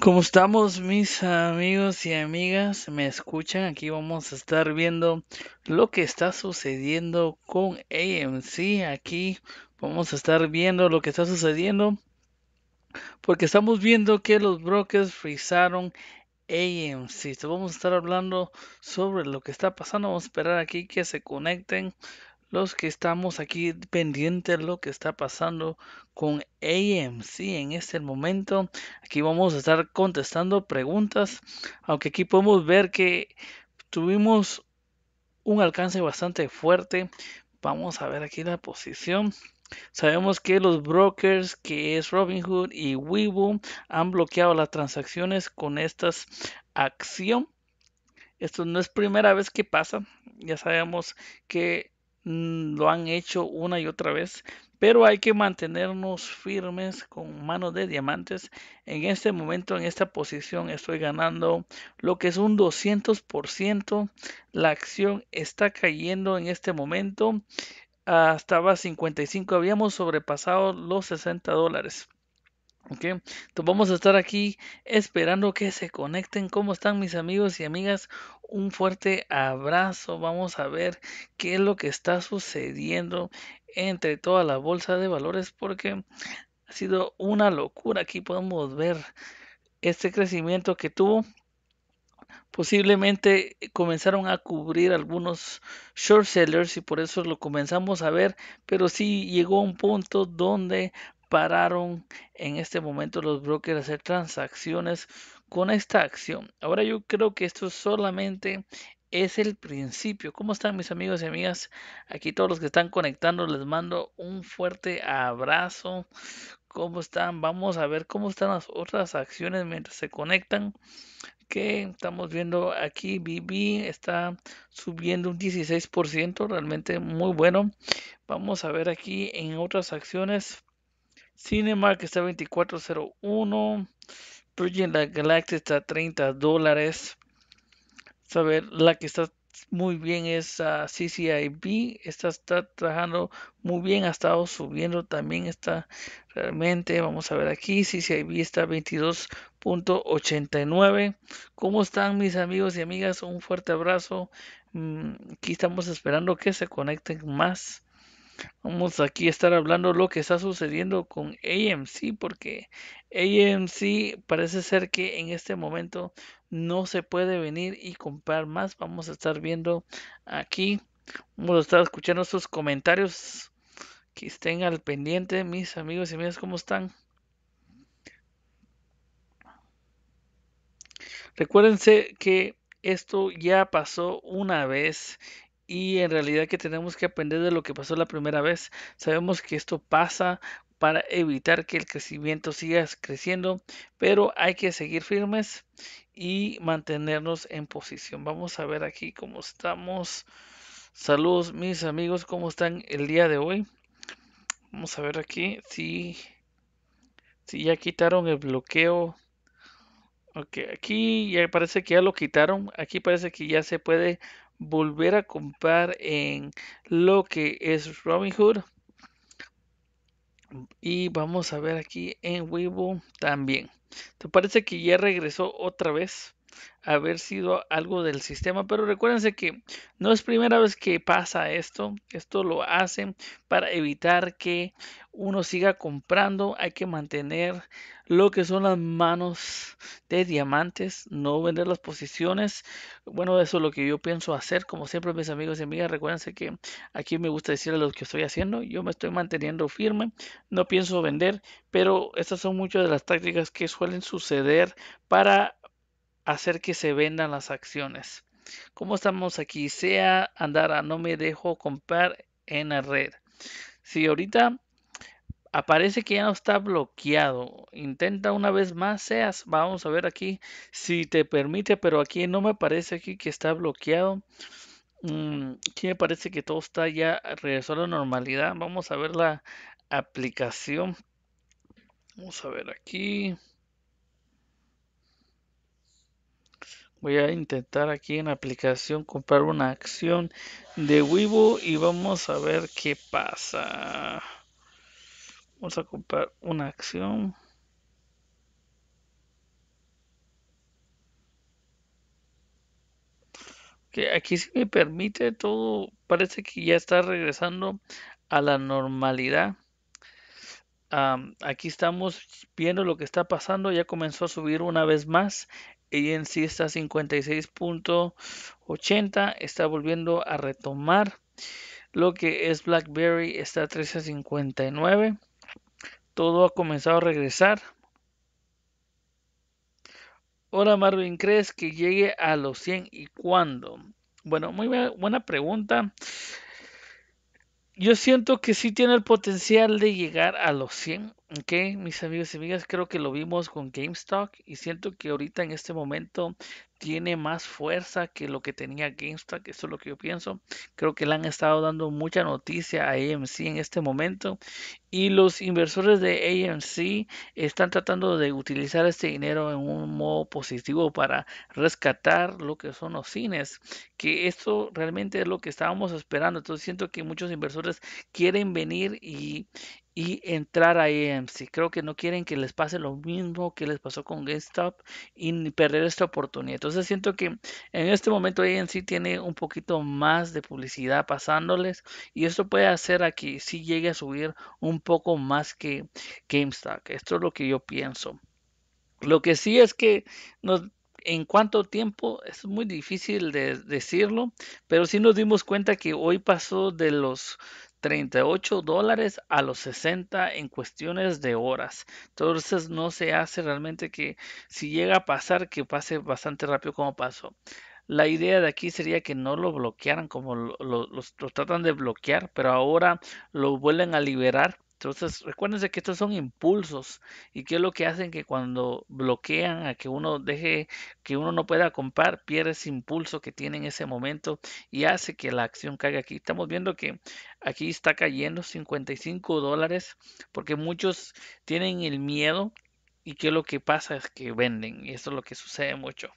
Cómo estamos mis amigos y amigas? ¿Me escuchan? Aquí vamos a estar viendo lo que está sucediendo con AMC. Aquí vamos a estar viendo lo que está sucediendo. Porque estamos viendo que los brokers frizaron AMC. vamos a estar hablando sobre lo que está pasando. Vamos a esperar aquí que se conecten los que estamos aquí pendientes de lo que está pasando con AMC en este momento. Aquí vamos a estar contestando preguntas, aunque aquí podemos ver que tuvimos un alcance bastante fuerte. Vamos a ver aquí la posición. Sabemos que los brokers que es Robinhood y Weibo han bloqueado las transacciones con estas acción. Esto no es primera vez que pasa. Ya sabemos que Mm, lo han hecho una y otra vez, pero hay que mantenernos firmes con manos de diamantes. En este momento, en esta posición, estoy ganando lo que es un 200%. La acción está cayendo en este momento. hasta estaba 55, habíamos sobrepasado los 60 dólares. Ok, entonces vamos a estar aquí esperando que se conecten. ¿Cómo están mis amigos y amigas? Un fuerte abrazo. Vamos a ver qué es lo que está sucediendo entre toda la bolsa de valores porque ha sido una locura. Aquí podemos ver este crecimiento que tuvo. Posiblemente comenzaron a cubrir algunos short sellers y por eso lo comenzamos a ver, pero sí llegó un punto donde pararon en este momento los brokers a hacer transacciones con esta acción. Ahora yo creo que esto solamente es el principio. ¿Cómo están mis amigos y amigas? Aquí todos los que están conectando les mando un fuerte abrazo. ¿Cómo están? Vamos a ver cómo están las otras acciones mientras se conectan. Que estamos viendo aquí, BB está subiendo un 16%, realmente muy bueno. Vamos a ver aquí en otras acciones. Cinemark está 24.01. Virgin la Galaxy está 30 dólares. Saber, la que está muy bien es uh, ah, CCIB. Esta está trabajando muy bien, ha estado subiendo también. Está realmente, vamos a ver aquí, CCIB está 22.89. ¿Cómo están mis amigos y amigas? Un fuerte abrazo. Mm, aquí estamos esperando que se conecten más Vamos aquí a estar hablando lo que está sucediendo con AMC, porque AMC parece ser que en este momento no se puede venir y comprar más. Vamos a estar viendo aquí, vamos a estar escuchando sus comentarios. Que estén al pendiente, mis amigos y amigas, ¿cómo están? Recuérdense que esto ya pasó una vez y en realidad que tenemos que aprender de lo que pasó la primera vez. Sabemos que esto pasa para evitar que el crecimiento siga creciendo, pero hay que seguir firmes y mantenernos en posición. Vamos a ver aquí cómo estamos. Saludos mis amigos, ¿cómo están el día de hoy? Vamos a ver aquí si, si ya quitaron el bloqueo. Ok, aquí ya parece que ya lo quitaron. Aquí parece que ya se puede volver a comprar en lo que es Hood Y vamos a ver aquí en Weibo también. ¿Te parece que ya regresó otra vez? haber sido algo del sistema. Pero recuérdense que no es primera vez que pasa esto. Esto lo hacen para evitar que uno siga comprando. Hay que mantener lo que son las manos de diamantes, no vender las posiciones. Bueno, eso es lo que yo pienso hacer. Como siempre, mis amigos y amigas, recuérdense que aquí me gusta decir lo que estoy haciendo. Yo me estoy manteniendo firme, no pienso vender, pero estas son muchas de las tácticas que suelen suceder para hacer que se vendan las acciones. Como estamos aquí? Sea Andara, no me dejo comprar en la red. Si ahorita aparece que ya no está bloqueado, intenta una vez más, seas, vamos a ver aquí si te permite, pero aquí no me parece aquí que está bloqueado. Aquí mm, me parece que todo está ya regresó a la normalidad. Vamos a ver la aplicación. Vamos a ver aquí. voy a intentar aquí en la aplicación comprar una acción de Weibo y vamos a ver qué pasa vamos a comprar una acción aquí si me permite todo parece que ya está regresando a la normalidad aquí estamos viendo lo que está pasando. Ya comenzó a subir una vez más en sí está 56.80, está volviendo a retomar lo que es BlackBerry, está a 13.59. Todo ha comenzado a regresar. Hola Marvin, ¿crees que llegue a los 100 y cuándo? Bueno, muy buena pregunta yo siento que sí tiene el potencial de llegar a los 100, ¿ok? Mis amigos y amigas, creo que lo vimos con GameStop y siento que ahorita en este momento tiene más fuerza que lo que tenía GameStop, eso es lo que yo pienso. Creo que le han estado dando mucha noticia a AMC en este momento y los inversores de AMC están tratando de utilizar este dinero en un modo positivo para rescatar lo que son los cines, que esto realmente es lo que estábamos esperando. Entonces siento que muchos inversores quieren venir y, y entrar a AMC. Creo que no quieren que les pase lo mismo que les pasó con GameStop y perder esta oportunidad. Entonces siento que en este momento AMC tiene un poquito más de publicidad pasándoles y esto puede hacer a que sí llegue a subir un poco más que GameStop. Esto es lo que yo pienso. Lo que sí es que en cuánto tiempo es muy difícil de decirlo, pero sí nos dimos cuenta que hoy pasó de los 38 dólares a los 60 en cuestiones de horas. Entonces no se hace realmente que si llega a pasar, que pase bastante rápido como pasó. La idea de aquí sería que no lo bloquearan como lo, tratan de bloquear, pero ahora lo vuelven a liberar entonces, recuérdense que estos son impulsos y que es lo que hacen que cuando bloquean a que uno deje, que uno no pueda comprar, pierde ese impulso que tiene en ese momento y hace que la acción caiga aquí. Estamos viendo que aquí está cayendo 55 dólares porque muchos tienen el miedo y que lo que pasa es que venden y esto es lo que sucede mucho.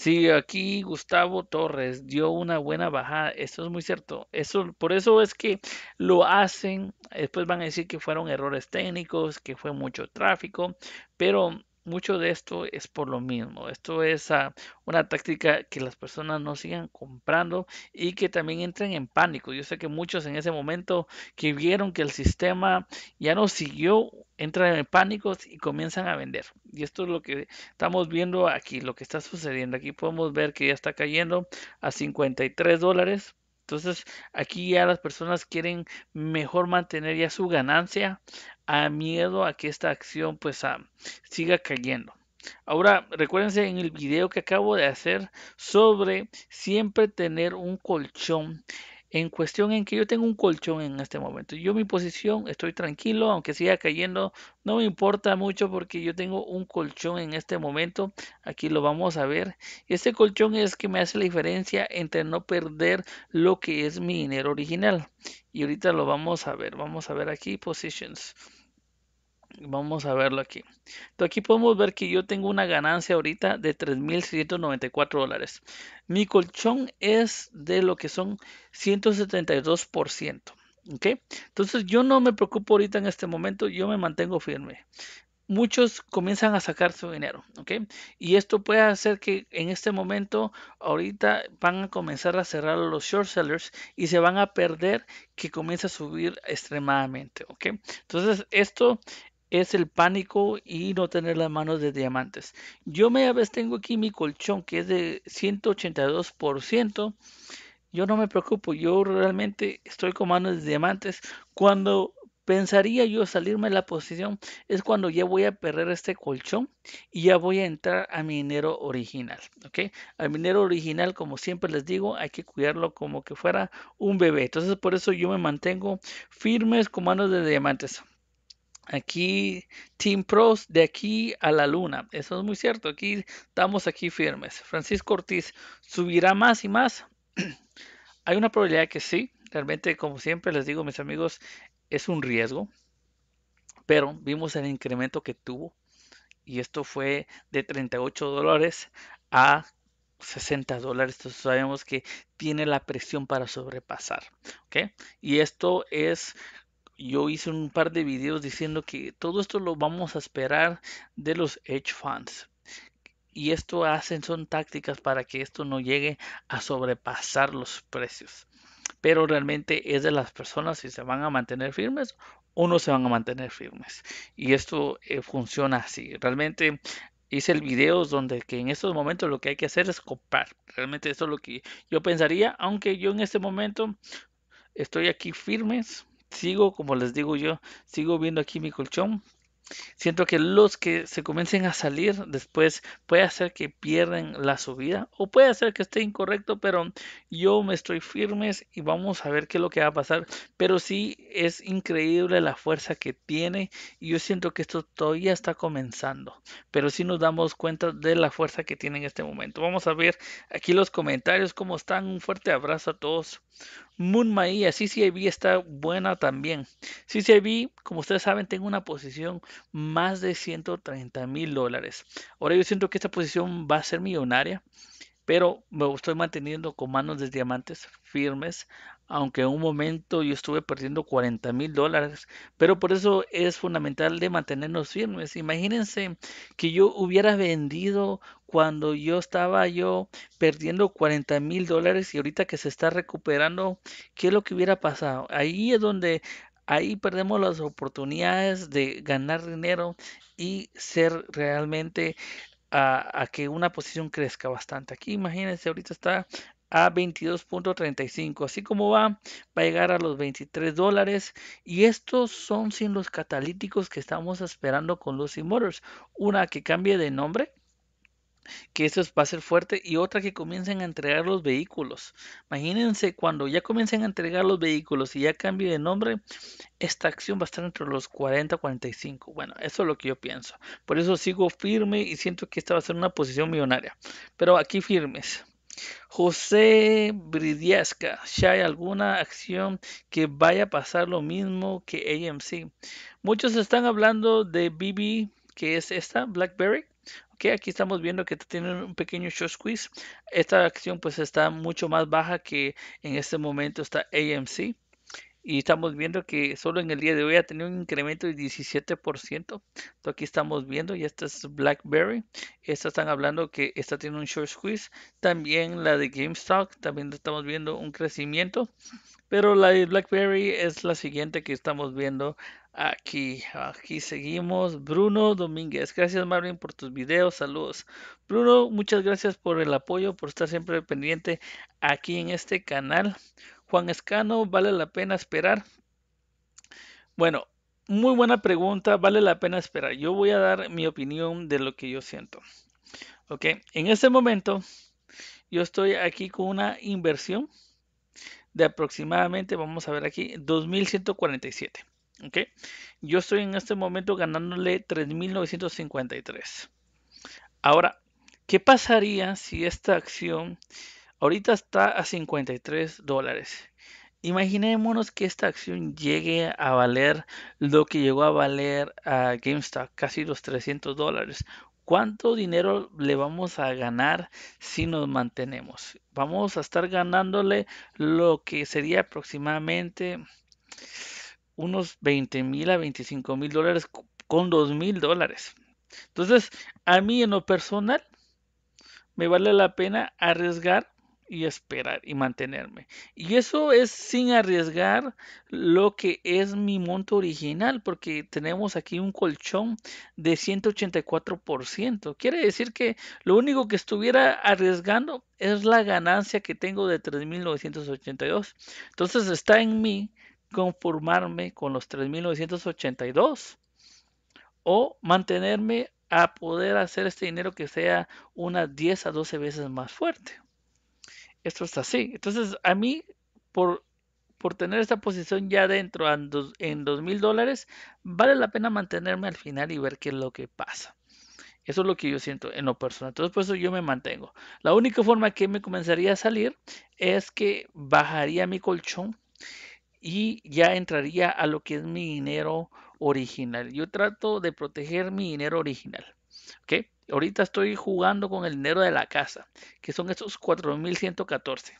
Sí, aquí Gustavo Torres dio una buena bajada. Esto es muy cierto. Eso, por eso es que lo hacen. Después van a decir que fueron errores técnicos, que fue mucho tráfico. Pero mucho de esto es por lo mismo. Esto es ah, una táctica que las personas no sigan comprando y que también entren en pánico. Yo sé que muchos en ese momento que vieron que el sistema ya no siguió, entran en pánico y comienzan a vender. Y esto es lo que estamos viendo aquí, lo que está sucediendo. Aquí podemos ver que ya está cayendo a 53 dólares entonces, aquí ya las personas quieren mejor mantener ya su ganancia a miedo a que esta acción pues siga cayendo. Ahora, recuérdense en el video que acabo de hacer sobre siempre tener un colchón en cuestión en que yo tengo un colchón en este momento. Yo mi posición, estoy tranquilo, aunque siga cayendo, no me importa mucho porque yo tengo un colchón en este momento. Aquí lo vamos a ver. Este colchón es que me hace la diferencia entre no perder lo que es mi dinero original. Y ahorita lo vamos a ver. Vamos a ver aquí, positions. Vamos a verlo aquí. aquí podemos ver que yo tengo una ganancia ahorita de 3.694 dólares. Mi colchón es de lo que son 172%. ¿ok? Entonces yo no me preocupo ahorita en este momento, yo me mantengo firme. Muchos comienzan a sacar su dinero, Y esto puede hacer que en este momento, ahorita van a comenzar a cerrar los short sellers y se van a perder que comienza a subir extremadamente, ¿ok? Entonces esto es el pánico y no tener las manos de diamantes. Yo me a veces tengo aquí mi colchón que es de 182%. Yo no me preocupo, yo realmente estoy con manos de diamantes. Cuando pensaría yo salirme de la posición es cuando ya voy a perder este colchón y ya voy a entrar a mi dinero original, ¿ok? Al dinero original, como siempre les digo, hay que cuidarlo como que fuera un bebé. Entonces por eso yo me mantengo firmes con manos de diamantes. Aquí, Team Pros, de aquí a la luna. Eso es muy cierto. Aquí estamos aquí firmes. Francisco Ortiz, ¿subirá más y más? Hay una probabilidad que sí. Realmente, como siempre les digo, mis amigos, es un riesgo. Pero vimos el incremento que tuvo. Y esto fue de 38 dólares a 60 dólares. Entonces sabemos que tiene la presión para sobrepasar. Y esto es yo hice un par de videos diciendo que todo esto lo vamos a esperar de los hedge funds. Y esto hacen son tácticas para que esto no llegue a sobrepasar los precios. Pero realmente es de las personas si se van a mantener firmes o no se van a mantener firmes. Y esto eh, funciona así. Realmente hice el video donde que en estos momentos lo que hay que hacer es comprar. Realmente eso es lo que yo pensaría, aunque yo en este momento estoy aquí firmes sigo, como les digo yo, sigo viendo aquí mi colchón Siento que los que se comiencen a salir después puede hacer que pierden la subida o puede hacer que esté incorrecto, pero yo me estoy firmes y vamos a ver qué es lo que va a pasar. Pero sí es increíble la fuerza que tiene y yo siento que esto todavía está comenzando, pero sí nos damos cuenta de la fuerza que tiene en este momento. Vamos a ver aquí los comentarios, cómo están. Un fuerte abrazo a todos. Moon si CCIB está buena también. CCIB, como ustedes saben, tengo una posición más de 130 mil dólares. Ahora yo siento que esta posición va a ser millonaria, pero me estoy manteniendo con manos de diamantes firmes, aunque en un momento yo estuve perdiendo 40 mil dólares, pero por eso es fundamental de mantenernos firmes. Imagínense que yo hubiera vendido cuando yo estaba yo perdiendo 40 mil dólares y ahorita que se está recuperando, ¿qué es lo que hubiera pasado? Ahí es donde ahí perdemos las oportunidades de ganar dinero y ser realmente ah, a, que una posición crezca bastante. Aquí imagínense, ahorita está a 22.35. Así como va, va a llegar a los 23 dólares. Y estos son sin los catalíticos que estamos esperando con Lucy Motors. Una que cambie de nombre que eso va a ser fuerte y otra que comiencen a entregar los vehículos. Imagínense cuando ya comiencen a entregar los vehículos y ya cambie de nombre, esta acción va a estar entre los 40 y 45. Bueno, eso es lo que yo pienso. Por eso sigo firme y siento que esta va a ser una posición millonaria. Pero aquí firmes. José Bridiasca, si hay alguna acción que vaya a pasar lo mismo que AMC. Muchos están hablando de BB, que es esta, BlackBerry que aquí estamos viendo que tiene un pequeño short squeeze. Esta acción pues está mucho más baja que en este momento está AMC. Y estamos viendo que solo en el día de hoy ha tenido un incremento del 17%. aquí estamos viendo, y esta es BlackBerry. Estas están hablando que esta tiene un short squeeze. También la de GameStop, también estamos viendo un crecimiento. Pero la de BlackBerry es la siguiente que estamos viendo Aquí, aquí seguimos. Bruno Domínguez, gracias Marvin por tus videos, saludos. Bruno, muchas gracias por el apoyo, por estar siempre pendiente aquí en este canal. Juan Escano, ¿vale la pena esperar? Bueno, muy buena pregunta, vale la pena esperar. Yo voy a dar mi opinión de lo que yo siento. Ok, en este momento yo estoy aquí con una inversión de aproximadamente, vamos a ver aquí, 2147. Yo estoy en este momento ganándole 3.953. Ahora, ¿qué pasaría si esta acción ahorita está a 53 dólares? Imaginémonos que esta acción llegue a valer lo que llegó a valer a GameStop, casi los 300 dólares. ¿Cuánto dinero le vamos a ganar si nos mantenemos? Vamos a estar ganándole lo que sería aproximadamente unos 20 mil a 25 mil dólares con 2 mil dólares. Entonces, a mí en lo personal, me vale la pena arriesgar y esperar y mantenerme. Y eso es sin arriesgar lo que es mi monto original, porque tenemos aquí un colchón de 184%. Quiere decir que lo único que estuviera arriesgando es la ganancia que tengo de mil 3.982. Entonces está en mí conformarme con los 3.982 o mantenerme a poder hacer este dinero que sea unas 10 a 12 veces más fuerte. Esto está así. Entonces, a mí, por, por tener esta posición ya dentro en dos mil dólares, vale la pena mantenerme al final y ver qué es lo que pasa. Eso es lo que yo siento en lo personal. Entonces, por eso yo me mantengo. La única forma que me comenzaría a salir es que bajaría mi colchón y ya entraría a lo que es mi dinero original. Yo trato de proteger mi dinero original. ¿ok? Ahorita estoy jugando con el dinero de la casa, que son estos 4114.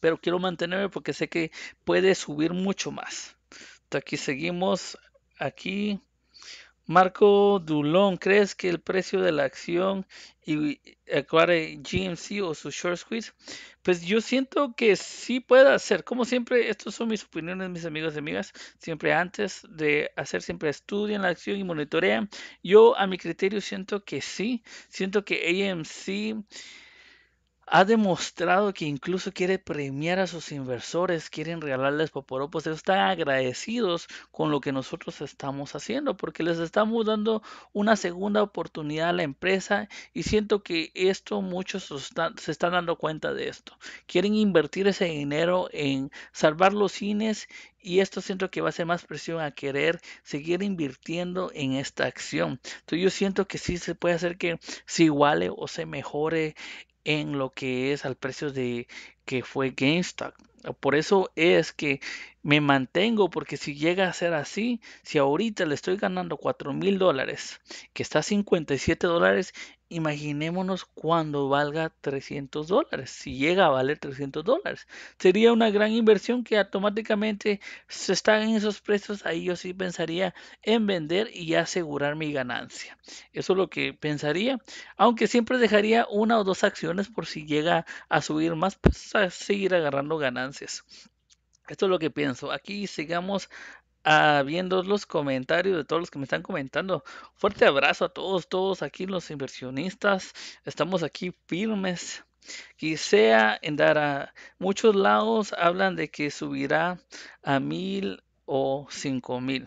Pero quiero mantenerme porque sé que puede subir mucho más. hasta aquí seguimos. Aquí Marco Dulón, ¿crees que el precio de la acción y acuare GMC o su short squeeze? Pues yo siento que sí puede hacer. Como siempre, estas son mis opiniones, mis amigos y amigas. Siempre antes de hacer, siempre estudian la acción y monitorean. Yo a mi criterio siento que sí. Siento que AMC ha demostrado que incluso quiere premiar a sus inversores, quieren regalarles poporopos, están agradecidos con lo que nosotros estamos haciendo, porque les estamos dando una segunda oportunidad a la empresa y siento que esto muchos se están dando cuenta de esto. Quieren invertir ese dinero en salvar los cines y esto siento que va a ser más presión a querer seguir invirtiendo en esta acción. Entonces yo siento que sí se puede hacer que se iguale o se mejore en lo que es al precio de que fue GameStop. Por eso es que me mantengo, porque si llega a ser así, si ahorita le estoy ganando cuatro mil dólares, que está a 57 dólares, imaginémonos cuando valga 300 dólares, si llega a valer 300 dólares. Sería una gran inversión que automáticamente se están en esos precios, ahí yo sí pensaría en vender y asegurar mi ganancia. Eso es lo que pensaría, aunque siempre dejaría una o dos acciones por si llega a subir más, pues a seguir agarrando ganancias. Esto es lo que pienso. Aquí sigamos Ah, viendo los comentarios de todos los que me están comentando. Fuerte abrazo a todos, todos aquí los inversionistas. Estamos aquí firmes. sea en dar a muchos lados hablan de que subirá a mil o cinco mil.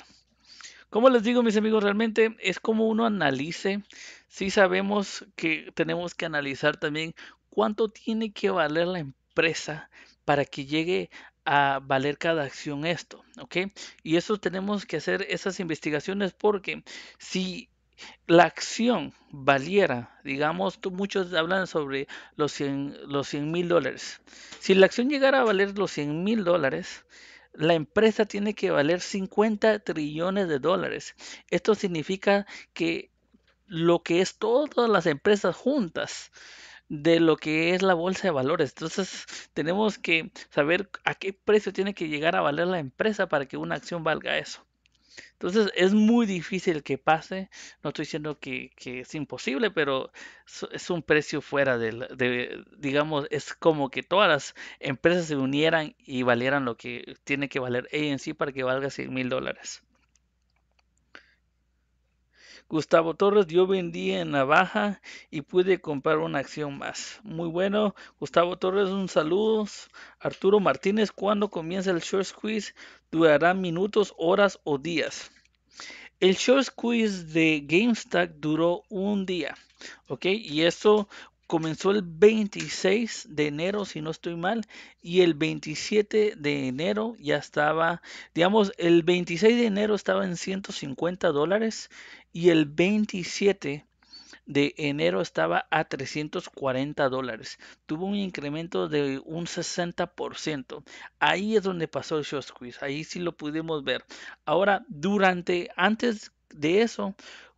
Como les digo, mis amigos, realmente es como uno analice. Si sabemos que tenemos que analizar también cuánto tiene que valer la empresa para que llegue a valer cada acción esto, ¿ok? Y eso tenemos que hacer esas investigaciones porque si la acción valiera, digamos, muchos hablan sobre los 100 mil dólares. Si la acción llegara a valer los 100 mil dólares, la empresa tiene que valer 50 trillones de dólares. Esto significa que lo que es todas las empresas juntas de lo que es la bolsa de valores. Entonces, tenemos que saber a qué precio tiene que llegar a valer la empresa para que una acción valga eso. Entonces es muy difícil que pase, no estoy diciendo que, es imposible, pero es un precio fuera de, digamos, es como que todas las empresas se unieran y valieran lo que tiene que valer en sí para que valga 100 mil dólares. Gustavo Torres, yo vendí en la baja y pude comprar una acción más. Muy bueno. Gustavo Torres, un saludo. Arturo Martínez, ¿cuándo comienza el short squeeze? ¿Durará minutos, horas o días? El short squeeze de GameStack duró un día. ¿Ok? Y eso comenzó el 26 de enero, si no estoy mal, y el 27 de enero ya estaba, digamos, el 26 de enero estaba en 150 dólares y el 27 de enero estaba a 340 dólares. Tuvo un incremento de un 60%. Ahí es donde pasó el short squeeze. Ahí sí lo pudimos ver. Ahora, durante, antes de eso,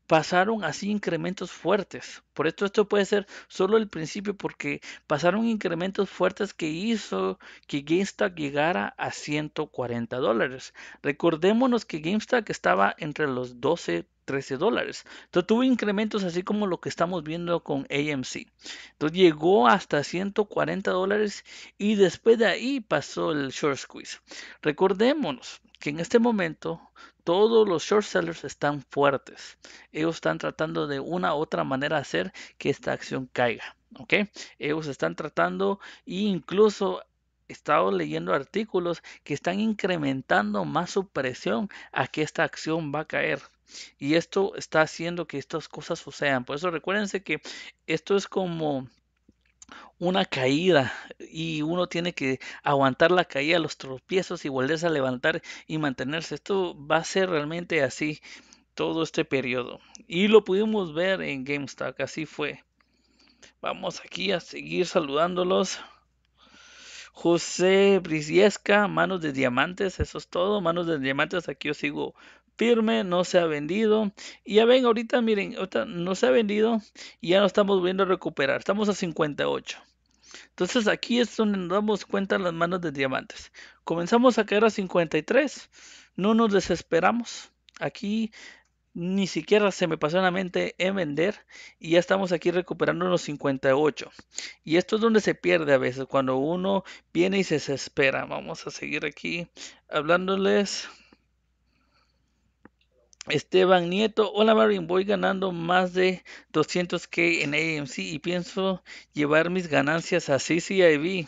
pasaron así incrementos fuertes. Por esto esto puede ser solo el principio porque pasaron incrementos fuertes que hizo que GameStop llegara a 140 dólares. Recordémonos que GameStop estaba entre los 12 13 dólares. Entonces tuvo incrementos así como lo que estamos viendo con AMC. Entonces llegó hasta 140 dólares y después de ahí pasó el short squeeze. Recordémonos, que en este momento todos los short sellers están fuertes. Ellos están tratando de una u otra manera hacer que esta acción caiga. ¿ok? Ellos están tratando e incluso he estado leyendo artículos que están incrementando más su presión a que esta acción va a caer. Y esto está haciendo que estas cosas sucedan. Por eso recuérdense que esto es como una caída y uno tiene que aguantar la caída, los tropiezos y volverse a levantar y mantenerse. Esto va a ser realmente así todo este periodo. Y lo pudimos ver en GameStop, así fue. Vamos aquí a seguir saludándolos. José Brisiesca, manos de diamantes, eso es todo, manos de diamantes, aquí yo sigo firme, no se ha vendido. Y ya ven, ahorita miren, no se ha vendido y ya no estamos viendo a recuperar. Estamos a 58. Entonces aquí es donde nos damos cuenta las manos de diamantes. Comenzamos a caer a 53. No nos desesperamos. Aquí ni siquiera se me pasó en la mente en vender y ya estamos aquí recuperando los 58 y esto es donde se pierde a veces cuando uno viene y se desespera vamos a seguir aquí hablándoles Esteban Nieto, hola Marvin, voy ganando más de 200k en AMC y pienso llevar mis ganancias a CCIV.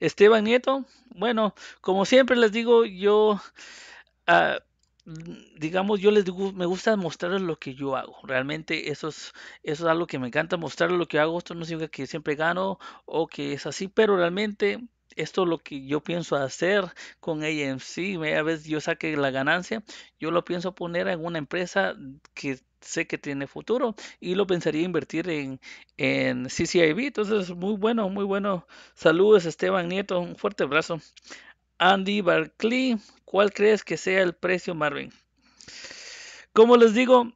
Esteban Nieto, bueno, como siempre les digo, yo, ah, digamos, yo les digo, me gusta mostrarles lo que yo hago. Realmente eso es, eso es algo que me encanta, mostrarles lo que hago. Esto no significa que siempre gano o que es así, pero realmente esto es lo que yo pienso hacer con AMC, a veces yo saqué la ganancia, yo lo pienso poner en una empresa que sé que tiene futuro y lo pensaría invertir en, en CCIB. Entonces, muy bueno, muy bueno. Saludos, Esteban Nieto, un fuerte abrazo. Andy Barclay, ¿cuál crees que sea el precio, Marvin? Como les digo,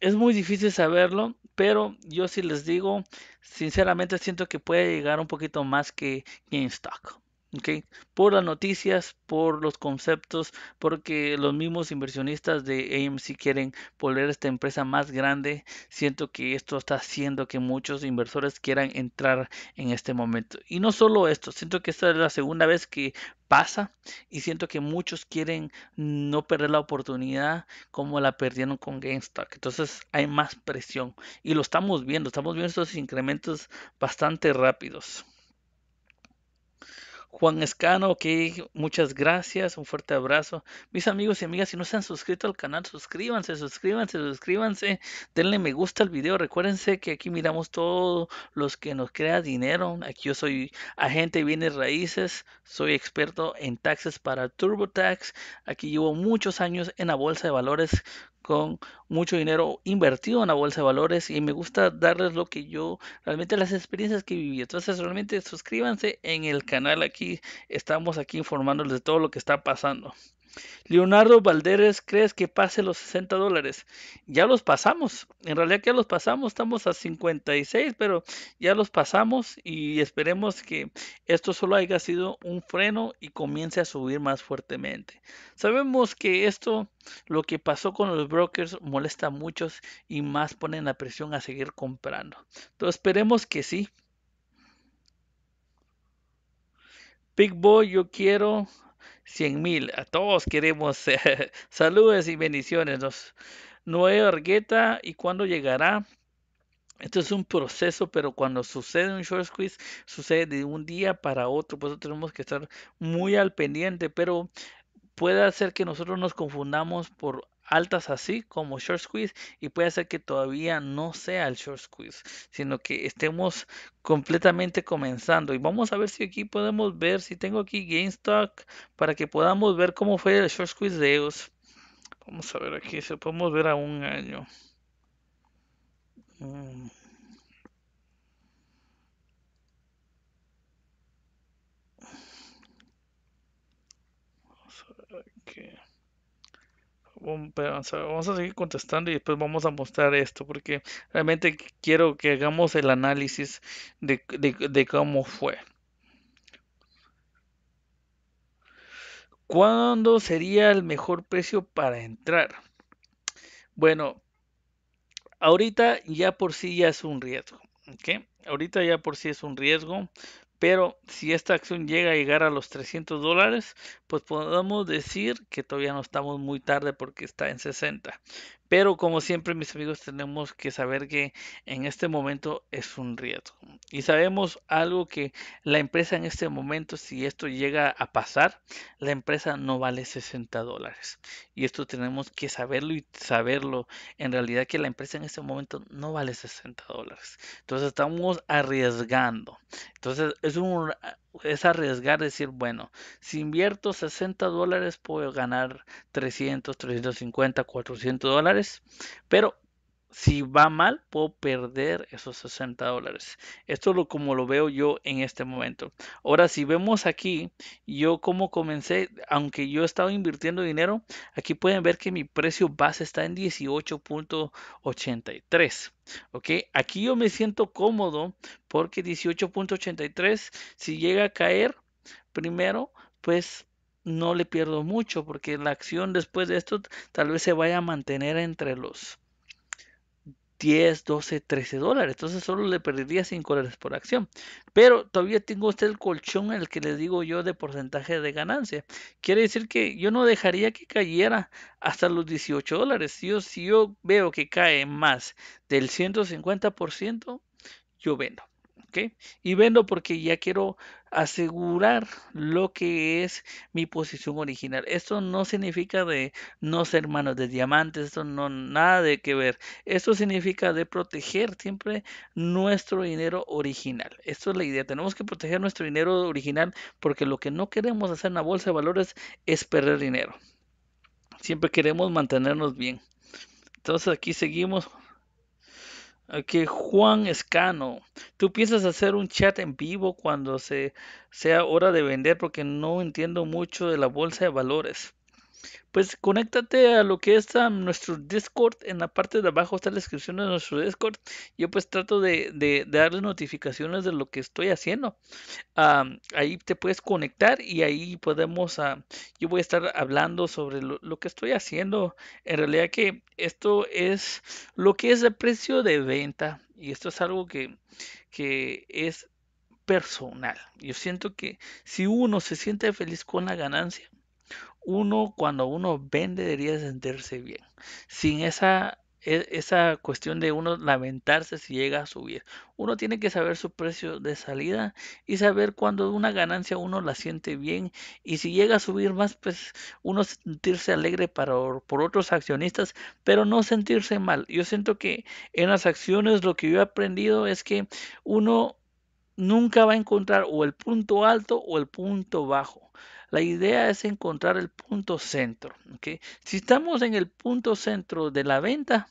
es muy difícil saberlo pero yo sí les digo, sinceramente siento que puede llegar un poquito más que GameStop. Por las noticias, por los conceptos, porque los mismos inversionistas de AMC quieren volver esta empresa más grande. Siento que esto está haciendo que muchos inversores quieran entrar en este momento. Y no solo esto, siento que esta es la segunda vez que pasa y siento que muchos quieren no perder la oportunidad como la perdieron con GameStop. Entonces hay más presión y lo estamos viendo, estamos viendo estos incrementos bastante rápidos. Juan Escano, ok, muchas gracias, un fuerte abrazo. Mis amigos y amigas, si no se han suscrito al canal, suscríbanse, suscríbanse, suscríbanse, denle me gusta al video. Recuérdense que aquí miramos todos los que nos crea dinero. Aquí yo soy agente de bienes raíces, soy experto en taxes para TurboTax. Aquí llevo muchos años en la bolsa de valores con mucho dinero invertido en la bolsa de valores y me gusta darles lo que yo realmente las experiencias que viví. Entonces realmente suscríbanse en el canal aquí. Estamos aquí informándoles de todo lo que está pasando. Leonardo Valderes, ¿crees que pase los 60 dólares? Ya los pasamos, en realidad ya los pasamos, estamos a 56, pero ya los pasamos y esperemos que esto solo haya sido un freno y comience a subir más fuertemente. Sabemos que esto, lo que pasó con los brokers, molesta a muchos y más ponen la presión a seguir comprando. Entonces esperemos que sí. Big Boy, yo quiero 100 mil. A todos queremos saludos y bendiciones. Nos, Noé Argueta, ¿y cuando llegará? Esto es un proceso, pero cuando sucede un short squeeze, sucede de un día para otro. Por eso tenemos que estar muy al pendiente, pero puede hacer que nosotros nos confundamos por altas así como short squeeze y puede ser que todavía no sea el short squeeze sino que estemos completamente comenzando y vamos a ver si aquí podemos ver si tengo aquí GameStop para que podamos ver cómo fue el short squeeze de ellos vamos a ver aquí si podemos ver a un año mm. vamos a ver aquí vamos a seguir contestando y después vamos a mostrar esto, porque realmente quiero que hagamos el análisis de, cómo fue. ¿Cuándo sería el mejor precio para entrar? Bueno, ahorita ya por sí ya es un riesgo. Ahorita ya por sí es un riesgo pero si esta acción llega a llegar a los 300 dólares, pues podemos decir que todavía no estamos muy tarde porque está en 60. Pero como siempre, mis amigos, tenemos que saber que en este momento es un riesgo. Y sabemos algo que la empresa en este momento, si esto llega a pasar, la empresa no vale 60 dólares. Y esto tenemos que saberlo y saberlo en realidad que la empresa en este momento no vale 60 dólares. Entonces estamos arriesgando. Entonces es un es arriesgar, decir, bueno, si invierto 60 dólares puedo ganar 300, 350, 400 dólares, pero si va mal, puedo perder esos 60 dólares. Esto es lo, como lo veo yo en este momento. Ahora, si vemos aquí, yo como comencé, aunque yo he estado invirtiendo dinero, aquí pueden ver que mi precio base está en 18.83. Ok, aquí yo me siento cómodo porque 18.83, si llega a caer primero, pues no le pierdo mucho porque la acción después de esto tal vez se vaya a mantener entre los 10, 12, 13 dólares. Entonces solo le perdería 5 dólares por acción. Pero todavía tengo usted el colchón en el que le digo yo de porcentaje de ganancia. Quiere decir que yo no dejaría que cayera hasta los 18 dólares. si yo veo que cae más del 150%, yo vendo. Y vendo porque ya quiero asegurar lo que es mi posición original. Esto no significa de no ser manos de diamantes, esto no nada de que ver. Esto significa de proteger siempre nuestro dinero original. Esto es la idea. Tenemos que proteger nuestro dinero original porque lo que no queremos hacer en la bolsa de valores es perder dinero. Siempre queremos mantenernos bien. Entonces aquí seguimos que Juan Escano, ¿tú piensas hacer un chat en vivo cuando se sea hora de vender? Porque no entiendo mucho de la bolsa de valores. Pues conéctate a lo que es nuestro Discord. En la parte de abajo está la descripción de nuestro Discord. Yo pues trato de, de, notificaciones de lo que estoy haciendo. ahí te puedes conectar y ahí podemos... Ah, yo voy a estar hablando sobre lo, que estoy haciendo. En realidad que esto es lo que es el precio de venta. Y esto es algo que es personal. Yo siento que si uno se siente feliz con la ganancia, uno cuando uno vende debería sentirse bien, sin esa, e, esa cuestión de uno lamentarse si llega a subir. Uno tiene que saber su precio de salida y saber cuando una ganancia uno la siente bien y si llega a subir más, pues uno sentirse alegre para, por otros accionistas, pero no sentirse mal. Yo siento que en las acciones lo que yo he aprendido es que uno nunca va a encontrar o el punto alto o el punto bajo. La idea es encontrar el punto centro. ¿okay? Si estamos en el punto centro de la venta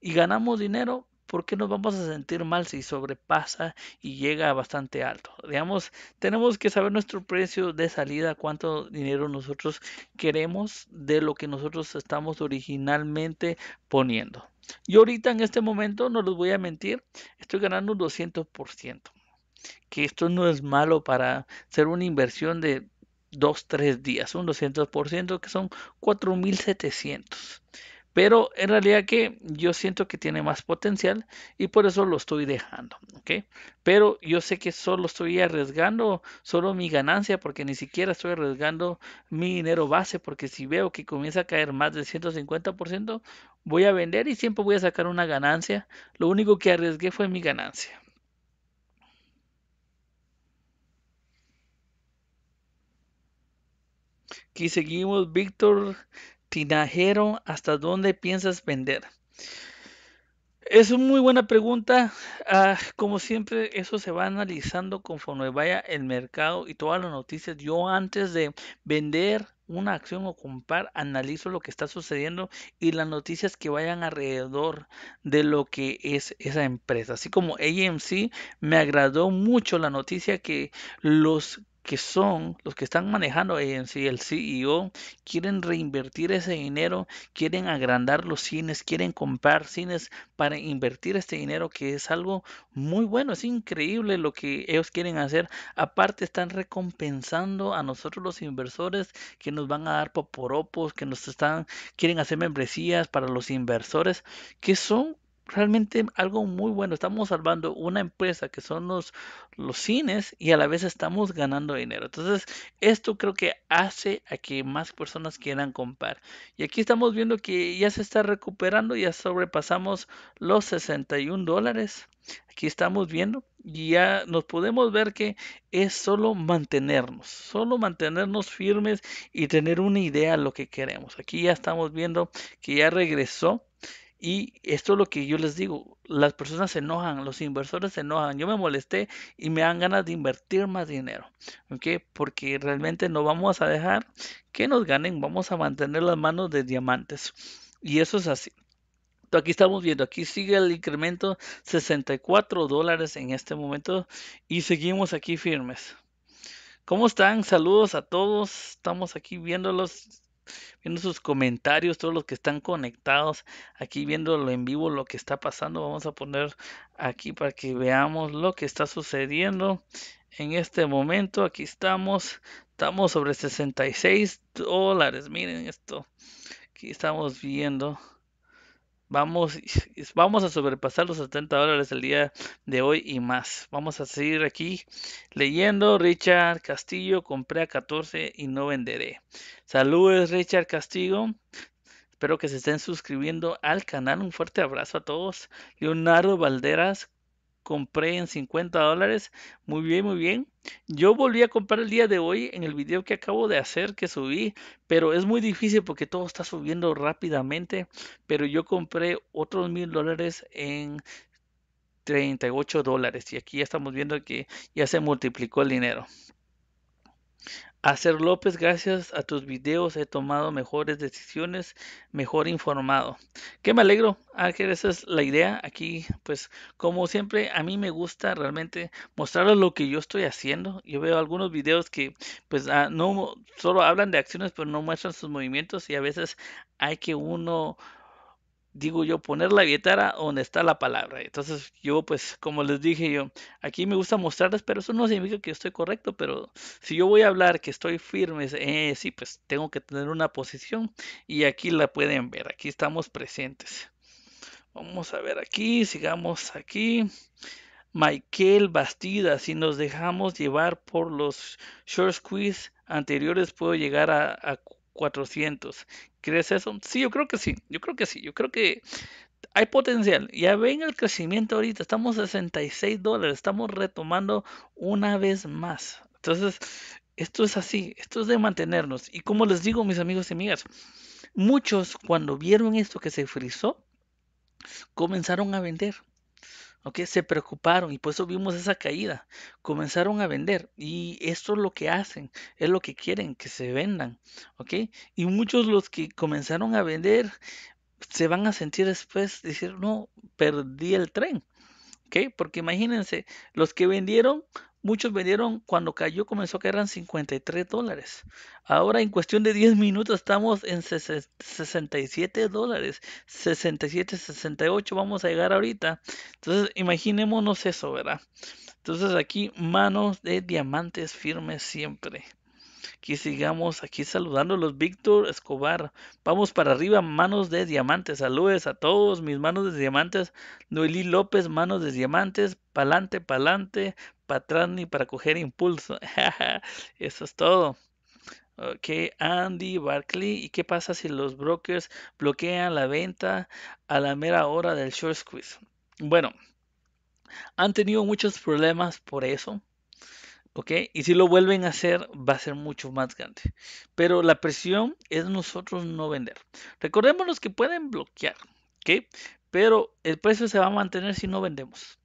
y ganamos dinero, ¿por qué nos vamos a sentir mal si sobrepasa y llega bastante alto? Digamos, tenemos que saber nuestro precio de salida, cuánto dinero nosotros queremos de lo que nosotros estamos originalmente poniendo. Y ahorita en este momento, no les voy a mentir, estoy ganando un 200%. Que esto no es malo para ser una inversión de dos tres días, un 200% que son 4.700. Pero en realidad que yo siento que tiene más potencial y por eso lo estoy dejando, ¿ok? Pero yo sé que solo estoy arriesgando solo mi ganancia porque ni siquiera estoy arriesgando mi dinero base porque si veo que comienza a caer más del 150%, voy a vender y siempre voy a sacar una ganancia. Lo único que arriesgué fue mi ganancia. Aquí seguimos, Víctor Tinajero, ¿hasta dónde piensas vender? Es una muy buena pregunta. Ah, como siempre, eso se va analizando conforme vaya el mercado y todas las noticias. Yo antes de vender una acción o comprar, analizo lo que está sucediendo y las noticias que vayan alrededor de lo que es esa empresa. Así como AMC, me agradó mucho la noticia que los que son los que están manejando sí el CEO, quieren reinvertir ese dinero, quieren agrandar los cines, quieren comprar cines para invertir este dinero, que es algo muy bueno, es increíble lo que ellos quieren hacer. Aparte, están recompensando a nosotros los inversores que nos van a dar poporopos, que nos están, quieren hacer membresías para los inversores, que son realmente algo muy bueno. Estamos salvando una empresa que son los, cines y a la vez estamos ganando dinero. Entonces, esto creo que hace a que más personas quieran comprar. Y aquí estamos viendo que ya se está recuperando, ya sobrepasamos los 61 dólares. Aquí estamos viendo y ya nos podemos ver que es solo mantenernos, solo mantenernos firmes y tener una idea lo que queremos. Aquí ya estamos viendo que ya regresó y esto es lo que yo les digo, las personas se enojan, los inversores se enojan, yo me molesté y me dan ganas de invertir más dinero, ¿ok? Porque realmente no vamos a dejar que nos ganen, vamos a mantener las manos de diamantes. Y eso es así. aquí estamos viendo, aquí sigue el incremento 64 dólares en este momento y seguimos aquí firmes. ¿Cómo están? Saludos a todos. Estamos aquí viéndolos viendo sus comentarios, todos los que están conectados aquí viéndolo en vivo, lo que está pasando. Vamos a poner aquí para que veamos lo que está sucediendo en este momento. Aquí estamos, estamos sobre 66 dólares. Miren esto, aquí estamos viendo. Vamos, vamos a sobrepasar los 70 dólares el día de hoy y más. Vamos a seguir aquí leyendo. Richard Castillo, compré a 14 y no venderé. Saludos, Richard Castillo. Espero que se estén suscribiendo al canal. Un fuerte abrazo a todos. Leonardo Valderas, compré en 50 dólares. Muy bien, muy bien. Yo volví a comprar el día de hoy en el video que acabo de hacer, que subí, pero es muy difícil porque todo está subiendo rápidamente. Pero yo compré otros mil dólares en 38 dólares y aquí ya estamos viendo que ya se multiplicó el dinero hacer López, gracias a tus videos he tomado mejores decisiones, mejor informado. Que me alegro, Ángel, esa es la idea. Aquí, pues, como siempre, a mí me gusta realmente mostrar lo que yo estoy haciendo. Yo veo algunos videos que, pues, ah, no solo hablan de acciones, pero no muestran sus movimientos y a veces hay que uno digo yo, poner la guitarra donde está la palabra. Entonces yo, pues, como les dije yo, aquí me gusta mostrarles, pero eso no significa que estoy correcto, pero si yo voy a hablar que estoy firme, eh, sí, pues tengo que tener una posición y aquí la pueden ver, aquí estamos presentes. Vamos a ver aquí, sigamos aquí. Michael Bastida, si nos dejamos llevar por los short quiz anteriores, puedo llegar a 400. ¿Crees eso? Sí, yo creo que sí, yo creo que sí, yo creo que hay potencial. Ya ven el crecimiento ahorita, estamos 66 dólares, estamos retomando una vez más. Entonces, esto es así, esto es de mantenernos. Y como les digo, mis amigos y amigas, muchos cuando vieron esto que se frizó, comenzaron a vender. ¿ok? Se preocuparon y por eso vimos esa caída. Comenzaron a vender y esto es lo que hacen, es lo que quieren, que se vendan, ¿ok? Y muchos los que comenzaron a vender se van a sentir después, decir, no, perdí el tren, ¿ok? Porque imagínense, los que vendieron Muchos vendieron cuando cayó, comenzó a caer en 53 dólares. Ahora en cuestión de 10 minutos estamos en 67 dólares. 67, 68 vamos a llegar ahorita. Entonces imaginémonos eso, ¿verdad? Entonces aquí manos de diamantes firmes siempre que sigamos aquí los Víctor Escobar, vamos para arriba, manos de diamantes. Saludes a todos, mis manos de diamantes. Noelí López, manos de diamantes. Pa'lante, pa'lante, para atrás ni para coger impulso. Eso es todo. Ok, Andy barkley ¿Y qué pasa si los brokers bloquean la venta a la mera hora del short squeeze? Bueno, han tenido muchos problemas por eso. ¿Ok? Y si lo vuelven a hacer, va a ser mucho más grande. Pero la presión es nosotros no vender. los que pueden bloquear, ¿ok? Pero el precio se va a mantener si no vendemos.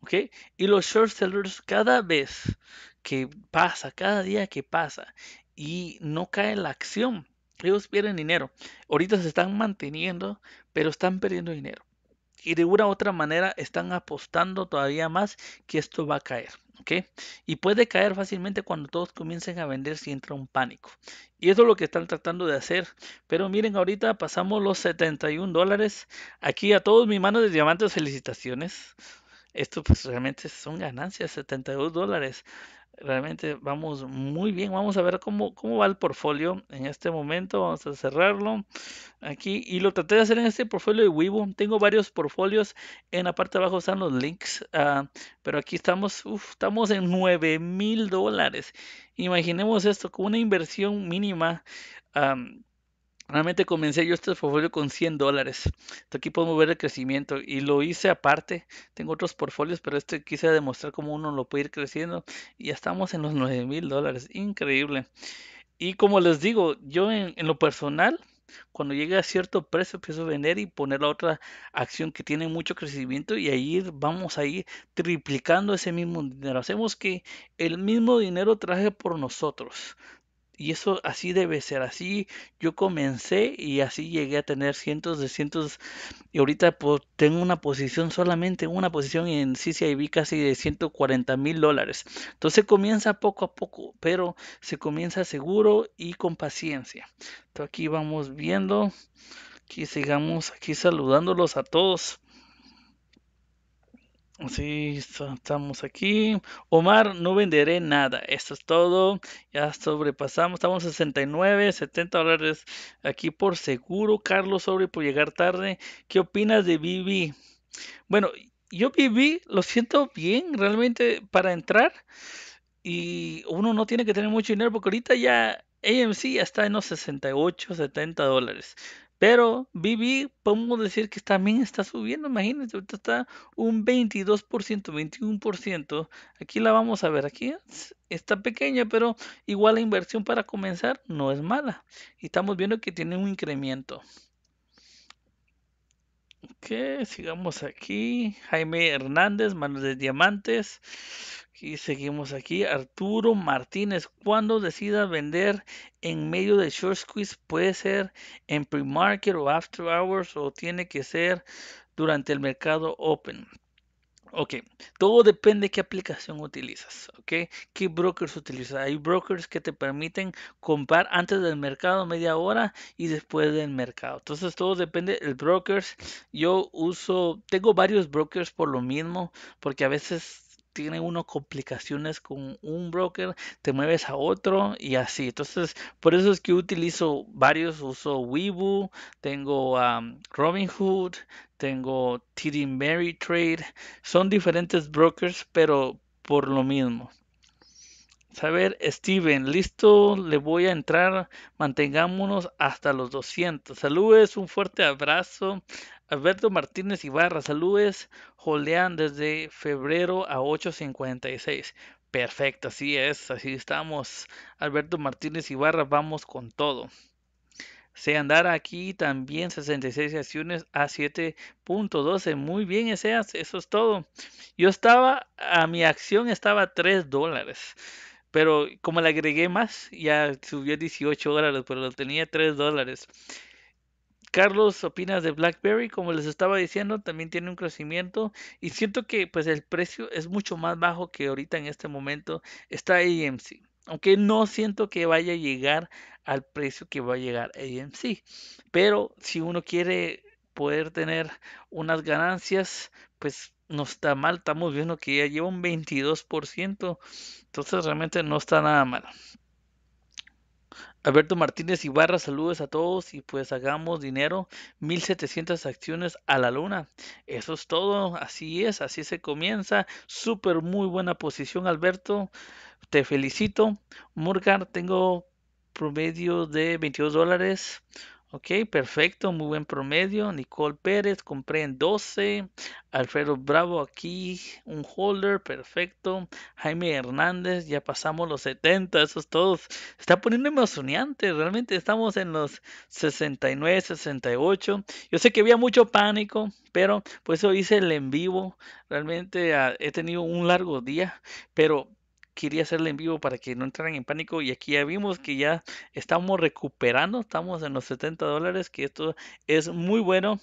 ¿Ok? Y los short sellers cada vez que pasa, cada día que pasa y no cae la acción, ellos pierden dinero. Ahorita se están manteniendo, pero están perdiendo dinero. Y de una u otra manera están apostando todavía más que esto va a caer ok Y puede caer fácilmente cuando todos comiencen a vender si entra un pánico. Y eso es lo que están tratando de hacer. Pero miren, ahorita pasamos los 71 dólares. Aquí a todos mis manos de diamantes, felicitaciones. Esto pues realmente son ganancias, 72 dólares. Realmente vamos muy bien. Vamos a ver cómo, cómo va el portfolio en este momento. Vamos a cerrarlo aquí. Y lo traté de hacer en este portfolio de Wibo. Tengo varios portfolios. En la parte de abajo están los links. Ah, pero aquí estamos, estamos en 9 mil dólares. Imaginemos esto con una inversión mínima. Realmente comencé yo este portfolio con 100 dólares. Aquí podemos ver el crecimiento y lo hice aparte. Tengo otros portfolios, pero este quise demostrar cómo uno lo puede ir creciendo. Y ya estamos en los 9 mil dólares. Increíble. Y como les digo, yo en, lo personal, cuando llegue a cierto precio, empiezo a vender y poner la otra acción que tiene mucho crecimiento. Y ahí vamos a ir triplicando ese mismo dinero. Hacemos que el mismo dinero traje por nosotros y eso así debe ser, así yo comencé y así llegué a tener cientos de cientos. Y ahorita pues, tengo una posición, solamente una posición en vi casi de 140 mil dólares. Entonces comienza poco a poco, pero se comienza seguro y con paciencia. Entonces aquí vamos viendo, aquí sigamos aquí saludándolos a todos. Sí, estamos aquí. Omar, no venderé nada. Esto es todo. Ya sobrepasamos. Estamos 69, 70 dólares aquí por seguro. Carlos, sobre por llegar tarde. ¿Qué opinas de Vivi? Bueno, yo Vivi lo siento bien realmente para entrar. Y uno no tiene que tener mucho dinero porque ahorita ya AMC ya está en los 68, 70 dólares. Pero BB, podemos decir que también está subiendo, imagínense, ahorita está un 22%, 21%. Aquí la vamos a ver, aquí está pequeña, pero igual la inversión para comenzar no es mala. Y estamos viendo que tiene un incremento. Ok, sigamos aquí. Jaime Hernández, Manos de Diamantes. Y seguimos aquí. Arturo Martínez, cuando decida vender en medio de short squeeze, puede ser en pre-market o after hours o tiene que ser durante el mercado open. Ok, todo depende qué aplicación utilizas, ok, qué brokers utilizas. Hay brokers que te permiten comprar antes del mercado media hora y después del mercado. Entonces todo depende del brokers. Yo uso, tengo varios brokers por lo mismo, porque a veces tiene uno complicaciones con un broker, te mueves a otro y así. Entonces, por eso es que utilizo varios, uso Weibo, tengo robin Robinhood, tengo TD Ameritrade, son diferentes brokers, pero por lo mismo. A ver, Steven, listo, le voy a entrar. Mantengámonos hasta los 200. Saludos, un fuerte abrazo Alberto Martínez Ibarra, saludes, Jolean desde febrero a 8.56. Perfecto, así es, así estamos. Alberto Martínez Ibarra, vamos con todo. Se andará aquí también 66 acciones a 7.12. Muy bien, Eseas, eso es todo. Yo estaba, a mi acción estaba 3 dólares. Pero como le agregué más, ya subió 18 dólares, pero lo tenía 3 dólares. Carlos, ¿opinas de BlackBerry? Como les estaba diciendo, también tiene un crecimiento y siento que pues el precio es mucho más bajo que ahorita en este momento está AMC. Aunque no siento que vaya a llegar al precio que va a llegar AMC. Pero si uno quiere poder tener unas ganancias, pues no está mal. Estamos viendo que ya lleva un 22%. Entonces realmente no está nada mal. Alberto Martínez Ibarra, saludos a todos y pues hagamos dinero, 1700 acciones a la luna. Eso es todo, así es, así se comienza. Súper muy buena posición Alberto, te felicito. morgan tengo promedio de 22 dólares Ok, perfecto, muy buen promedio. Nicole Pérez, compré en 12. Alfredo Bravo aquí, un holder, perfecto. Jaime Hernández, ya pasamos los 70, esos todos. Está poniendo emocionante, realmente estamos en los 69, 68. Yo sé que había mucho pánico, pero por eso hice el en vivo. Realmente ah, he tenido un largo día, pero quería hacerle en vivo para que no entraran en pánico y aquí ya vimos que ya estamos recuperando, estamos en los 70 dólares, que esto es muy bueno.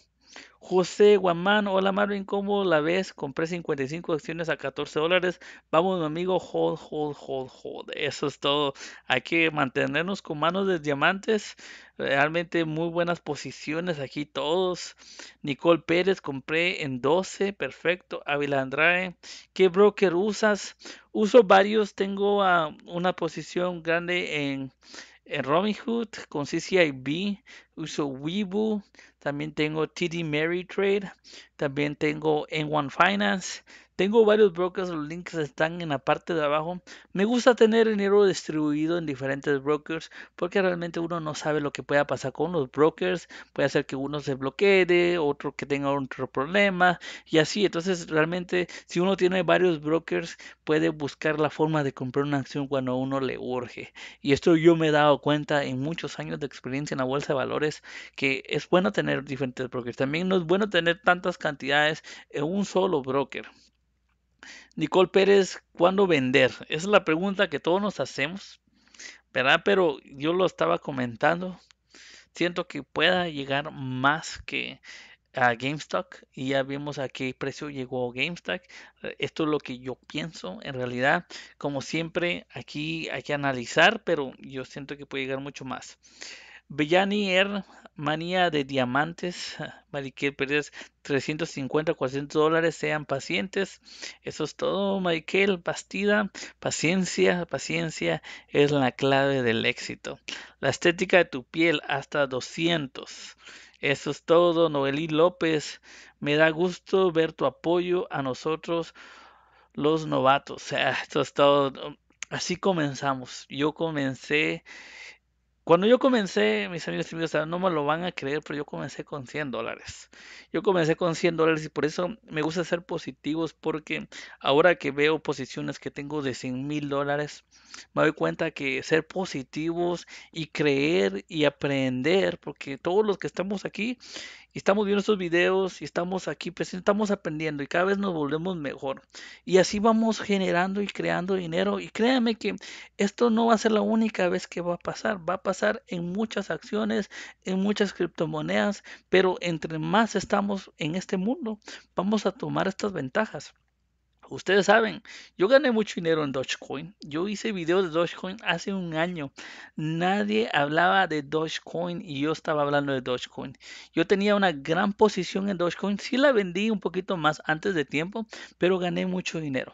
José Guamán, hola Marvin, ¿cómo la ves? Compré 55 acciones a 14 dólares. Vamos, mi amigo, hold, hold, hold, hold. Eso es todo. Hay que mantenernos con manos de diamantes. Realmente muy buenas posiciones aquí todos. Nicole Pérez, compré en 12. Perfecto. Ávila Andrade, ¿qué broker usas? Uso varios. Tengo ah, una posición grande en en Robinhood con CCIB, uso Weibo, también tengo TD Meritrade, también tengo N1 Finance, tengo varios brokers, los links están en la parte de abajo. Me gusta tener el dinero distribuido en diferentes brokers porque realmente uno no sabe lo que pueda pasar con los brokers. Puede ser que uno se bloquee, otro que tenga otro problema y así. Entonces realmente si uno tiene varios brokers puede buscar la forma de comprar una acción cuando uno le urge. Y esto yo me he dado cuenta en muchos años de experiencia en la bolsa de valores que es bueno tener diferentes brokers. También no es bueno tener tantas cantidades en un solo broker. Nicole Pérez, ¿cuándo vender? Esa es la pregunta que todos nos hacemos, ¿verdad? Pero yo lo estaba comentando. Siento que pueda llegar más que a GameStop y ya vimos a qué precio llegó GameStop. Eh, esto es lo que yo pienso. En realidad, como siempre, aquí hay que analizar, pero yo siento que puede llegar mucho más. Air, er manía de diamantes, Mariquel Pérez, 350, 400 dólares, sean pacientes. Eso es todo, michael Bastida, paciencia, paciencia es la clave del éxito. La estética de tu piel, hasta 200. Eso es todo, Noelí López, me da gusto ver tu apoyo a nosotros, los novatos. Ah, eso es todo. Así comenzamos. Yo comencé cuando yo comencé, mis amigos y amigos, no me lo van a creer, pero yo comencé con 100 dólares. Yo comencé con 100 dólares y por eso me gusta ser positivos porque ahora que veo posiciones que tengo de 100 mil dólares, me doy cuenta que ser positivos y creer y aprender, porque todos los que estamos aquí y estamos viendo estos videos y estamos aquí presentes, estamos aprendiendo y cada vez nos volvemos mejor. Y así vamos generando y creando dinero. Y créanme que esto no va a ser la única vez que va a pasar. Va a pasar en muchas acciones, en muchas criptomonedas, pero entre más estamos en este mundo, vamos a tomar estas ventajas. Ustedes saben, yo gané mucho dinero en Dogecoin. Yo hice videos de Dogecoin hace un año. Nadie hablaba de Dogecoin y yo estaba hablando de Dogecoin. Yo tenía una gran posición en Dogecoin. Sí la vendí un poquito más antes de tiempo, pero gané mucho dinero.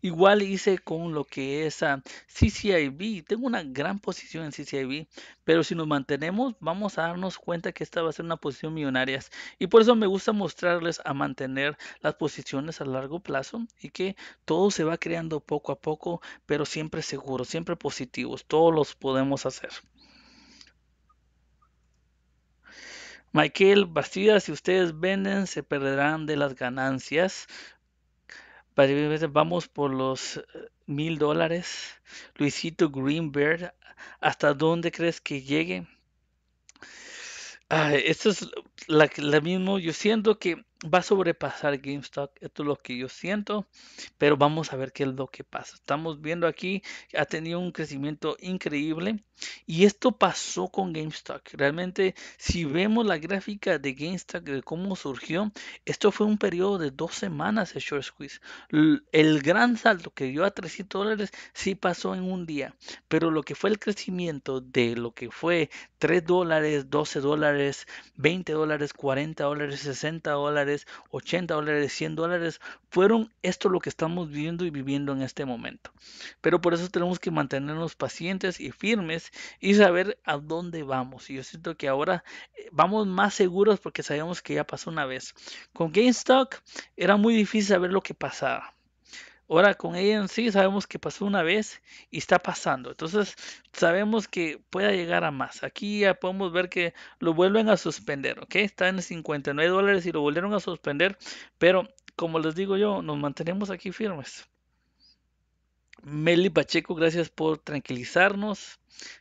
Igual hice con lo que es a ah, CCIB. Tengo una gran posición en CCIB, pero si nos mantenemos, vamos a darnos cuenta que esta va a ser una posición millonaria. Y por eso me gusta mostrarles a mantener las posiciones a largo plazo y que todo se va creando poco a poco, pero siempre seguros, siempre positivos, todos los podemos hacer. Michael Bastidas si ustedes venden, se perderán de las ganancias. Vamos por los eh, mil dólares. Luisito Greenberg, ¿hasta dónde crees que llegue? esto es lo mismo. Yo siento que va a sobrepasar GameStop, esto es lo que yo siento, pero vamos a ver qué es lo que pasa. Estamos viendo aquí, ha tenido un crecimiento increíble y esto pasó con GameStop. Realmente, si vemos la gráfica de GameStop, de cómo surgió, esto fue un periodo de dos semanas de short squeeze. El gran salto que dio a 300 dólares sí pasó en un día, pero lo que fue el crecimiento de lo que fue 3 dólares, 12 dólares, 20 dólares, 40 dólares, 60 dólares, 80 dólares, 100 dólares. Fueron esto lo que estamos viviendo y viviendo en este momento. Pero por eso tenemos que mantenernos pacientes y firmes y saber a dónde vamos. Y yo siento que ahora eh, vamos más seguros porque sabemos que ya pasó una vez. Con GameStop era muy difícil saber lo que pasaba. Ahora con ella en sí sabemos que pasó una vez y está pasando. Entonces sabemos que pueda llegar a más. Aquí ya podemos ver que lo vuelven a suspender. ¿ok? Está en 59 dólares y lo volvieron a suspender. Pero como les digo yo, nos mantenemos aquí firmes. Meli Pacheco, gracias por tranquilizarnos.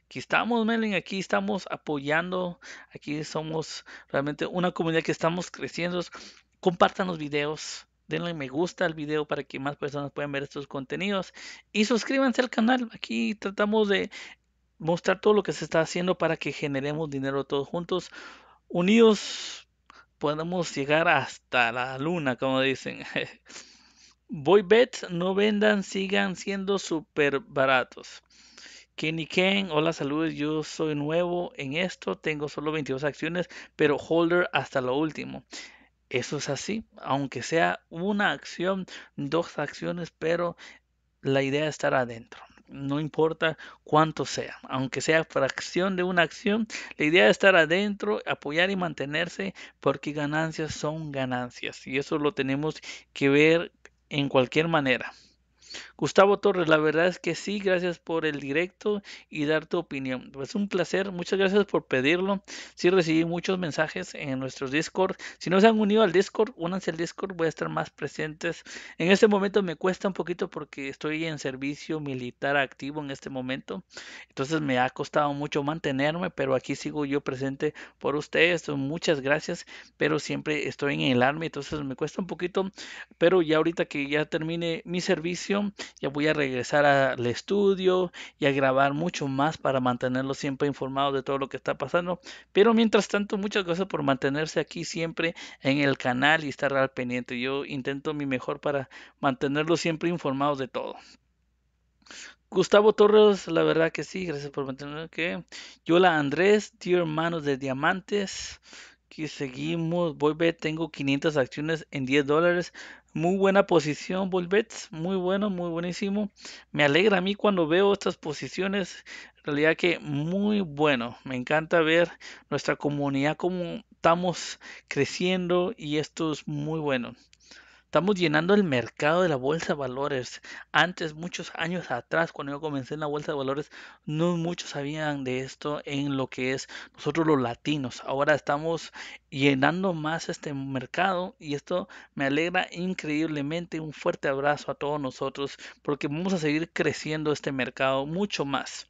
Aquí estamos, meli aquí estamos apoyando. Aquí somos realmente una comunidad que estamos creciendo. Compartan los videos denle me gusta al video para que más personas puedan ver estos contenidos y suscríbanse al canal. Aquí tratamos de mostrar todo lo que se está haciendo para que generemos dinero todos juntos, unidos, podemos llegar hasta la luna, como dicen. voy bets no vendan, sigan siendo súper baratos. Kenny Ken, hola, saludos, yo soy nuevo en esto, tengo solo 22 acciones, pero holder hasta lo último. Eso es así, aunque sea una acción, dos acciones, pero la idea es estar adentro. No importa cuánto sea, aunque sea fracción de una acción, la idea es estar adentro, apoyar y mantenerse, porque ganancias son ganancias. Y eso lo tenemos que ver en cualquier manera. Gustavo Torres, la verdad es que sí, gracias por el directo y dar tu opinión. Es pues, un placer, muchas gracias por pedirlo. Sí recibí muchos mensajes en nuestros Discord. Si no se han unido al Discord, únanse al Discord, voy a estar más presentes. En este momento me cuesta un poquito porque estoy en servicio militar activo en este momento. Entonces me ha costado mucho mantenerme, pero aquí sigo yo presente por ustedes. Muchas gracias, pero siempre estoy en el arma, entonces me cuesta un poquito, pero ya ahorita que ya termine mi servicio, ya voy a regresar al estudio y a grabar mucho más para mantenerlo siempre informado de todo lo que está pasando. Pero mientras tanto, muchas gracias por mantenerse aquí siempre en el canal y estar al pendiente. Yo intento mi mejor para mantenerlo siempre informados de todo. Gustavo Torres, la verdad que sí, gracias por mantener que. Yola Andrés, tío hermanos de Diamantes seguimos. Volvet, tengo 500 acciones en 10 dólares. Muy buena posición, Volvet. Muy bueno, muy buenísimo. Me alegra a mí cuando veo estas posiciones. En realidad que muy bueno. Me encanta ver nuestra comunidad como estamos creciendo y esto es muy bueno. Estamos llenando el mercado de la bolsa de valores. Antes, muchos años atrás, cuando yo comencé en la bolsa de valores, no muchos sabían de esto en lo que es nosotros los latinos. Ahora estamos llenando más este mercado y esto me alegra increíblemente. Un fuerte abrazo a todos nosotros porque vamos a seguir creciendo este mercado mucho más.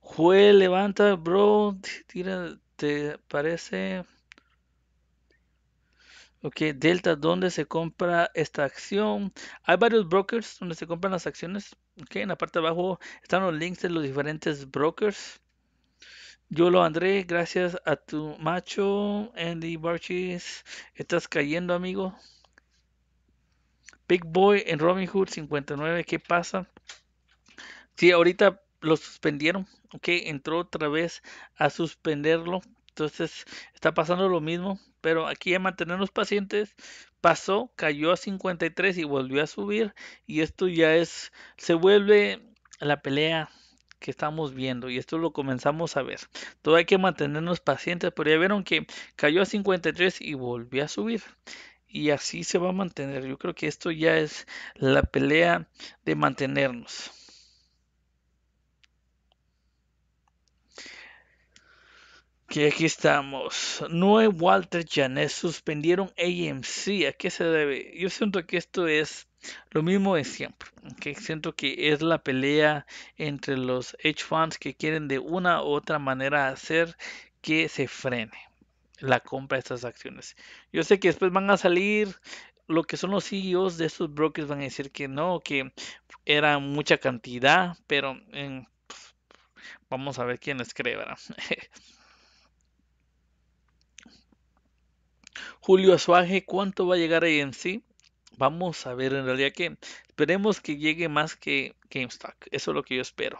Jue, levanta, bro. Tira, te parece Ok, Delta, ¿dónde se compra esta acción? Hay varios brokers donde se compran las acciones. Ok, en la parte de abajo están los links de los diferentes brokers. Yo lo André, gracias a tu macho. Andy Barchis, estás cayendo, amigo. Big Boy en Robinhood 59, ¿qué pasa? Sí, ahorita lo suspendieron, ok, entró otra vez a suspenderlo entonces está pasando lo mismo, pero aquí a mantenernos pacientes, pasó, cayó a 53 y volvió a subir y esto ya es, se vuelve la pelea que estamos viendo y esto lo comenzamos a ver. Todo hay que mantenernos pacientes, pero ya vieron que cayó a 53 y volvió a subir y así se va a mantener. Yo creo que esto ya es la pelea de mantenernos. Que aquí estamos. Noé Walter Janet suspendieron AMC. ¿A qué se debe? Yo siento que esto es lo mismo de siempre. Que siento que es la pelea entre los hedge funds que quieren de una u otra manera hacer que se frene la compra de estas acciones. Yo sé que después van a salir lo que son los CEOs de estos brokers van a decir que no, que era mucha cantidad, pero em, vamos a ver quién les cree, Julio Azuaje, ¿cuánto va a llegar ahí en sí Vamos a ver en realidad que esperemos que llegue más que GameStop. Eso es lo que yo espero.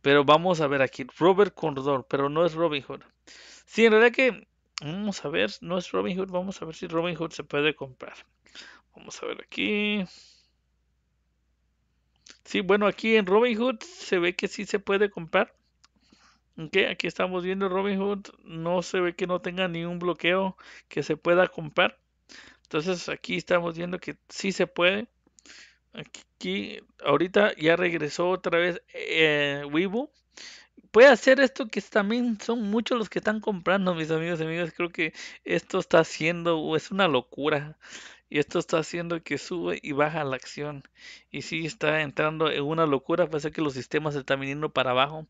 Pero vamos a ver aquí. Robert Condor, pero no es Robin Hood. Sí, en realidad que vamos a ver, no es Robin Hood. Vamos a ver si Robin Hood se puede comprar. Vamos a ver aquí. Sí, bueno, aquí en Robin Hood se ve que sí se puede comprar aquí estamos viendo robin hood No se ve que no tenga ningún bloqueo que se pueda comprar. Entonces aquí estamos viendo que sí se puede. Aquí ahorita ya regresó otra vez eh, Weibo. Puede hacer esto que también son muchos los que están comprando, mis amigos y amigas. Creo que esto está haciendo, es una locura y esto está haciendo que sube y baja la acción. Y si está entrando en una locura, parece que los sistemas están viniendo para abajo.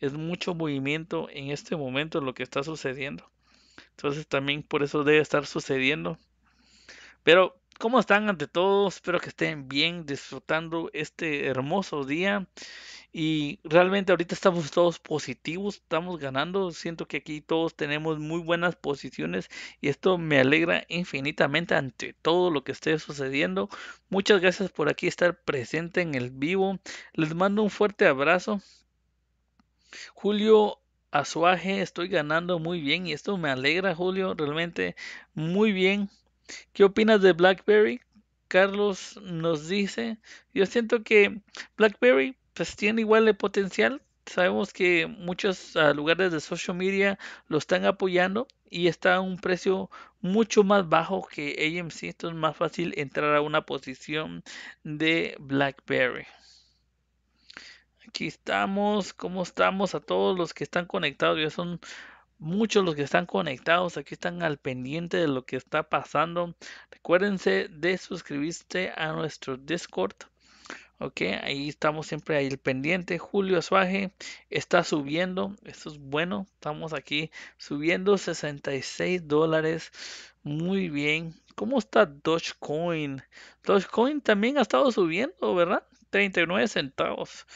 Es mucho movimiento en este momento lo que está sucediendo. Entonces también por eso debe estar sucediendo. Pero ¿Cómo están ante todos? Espero que estén bien, disfrutando este hermoso día. Y realmente ahorita estamos todos positivos, estamos ganando. Siento que aquí todos tenemos muy buenas posiciones y esto me alegra infinitamente ante todo lo que esté sucediendo. Muchas gracias por aquí estar presente en el vivo. Les mando un fuerte abrazo. Julio Azuaje, estoy ganando muy bien y esto me alegra, Julio, realmente muy bien. ¿Qué opinas de BlackBerry? Carlos nos dice, yo siento que BlackBerry pues tiene igual de potencial. Sabemos que muchos ah, lugares de social media lo están apoyando y está a un precio mucho más bajo que AMC. Esto es más fácil entrar a una posición de BlackBerry. Aquí estamos, ¿cómo estamos a todos los que están conectados? Ya son muchos los que están conectados aquí están al pendiente de lo que está pasando. Recuérdense de suscribirse a nuestro Discord. Ok, ahí estamos siempre ahí al pendiente. Julio Suaje está subiendo. Esto es bueno. Estamos aquí subiendo 66 dólares. Muy bien. ¿Cómo está Dogecoin? Dogecoin también ha estado subiendo, ¿verdad? 39 centavos.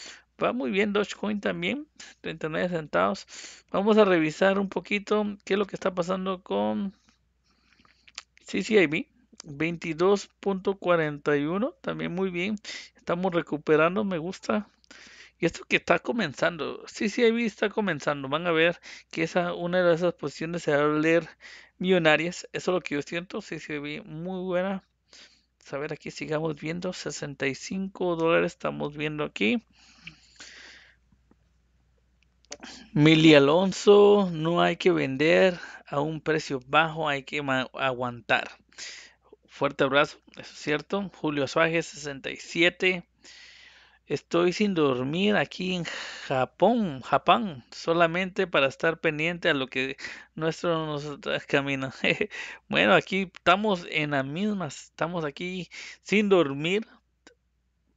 Va muy bien Dogecoin también, 39 centavos. Vamos a revisar un poquito qué es lo que está pasando con CCIB. 22.41, también muy bien. Estamos recuperando, me gusta. Y esto que está comenzando, CCIB está comenzando. Van a ver que esa, una de esas posiciones se va a leer millonarias. Eso es lo que yo siento. CCIB muy buena. A ver, aquí sigamos viendo. 65 dólares estamos viendo aquí. Mili Alonso, no hay que vender a un precio bajo, hay que aguantar. Fuerte abrazo, eso es cierto. Julio Suárez, 67. Estoy sin dormir aquí en Japón, Japón, solamente para estar pendiente a lo que nuestro nos camina. bueno, aquí estamos en la misma, estamos aquí sin dormir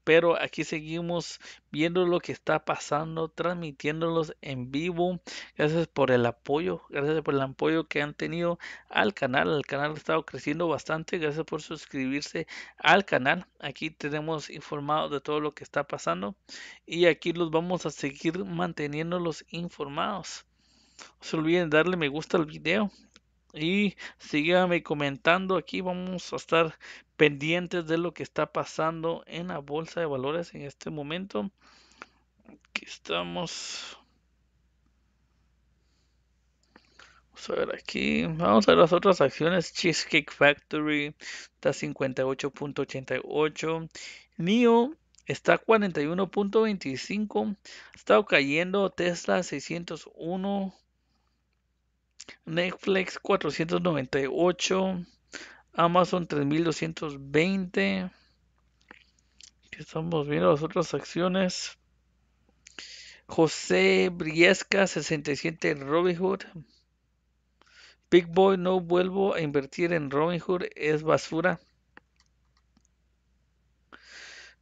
pero aquí seguimos viendo lo que está pasando, transmitiéndolos en vivo. Gracias por el apoyo, gracias por el apoyo que han tenido al canal. El canal ha estado creciendo bastante. Gracias por suscribirse al canal. Aquí tenemos informados de todo lo que está pasando y aquí los vamos a seguir manteniéndolos informados. No se olviden darle me gusta al video y síganme comentando aquí. Vamos a estar pendientes de lo que está pasando en la bolsa de valores en este momento. Aquí estamos. Vamos a ver aquí. Vamos a ver las otras acciones. Cheesecake Factory está 58.88. NIO está 41.25. Está cayendo Tesla 601. Netflix 498, Amazon 3220. Estamos viendo las otras acciones. José Briesca 67 Robinhood. Big Boy, no vuelvo a invertir en Robinhood, es basura.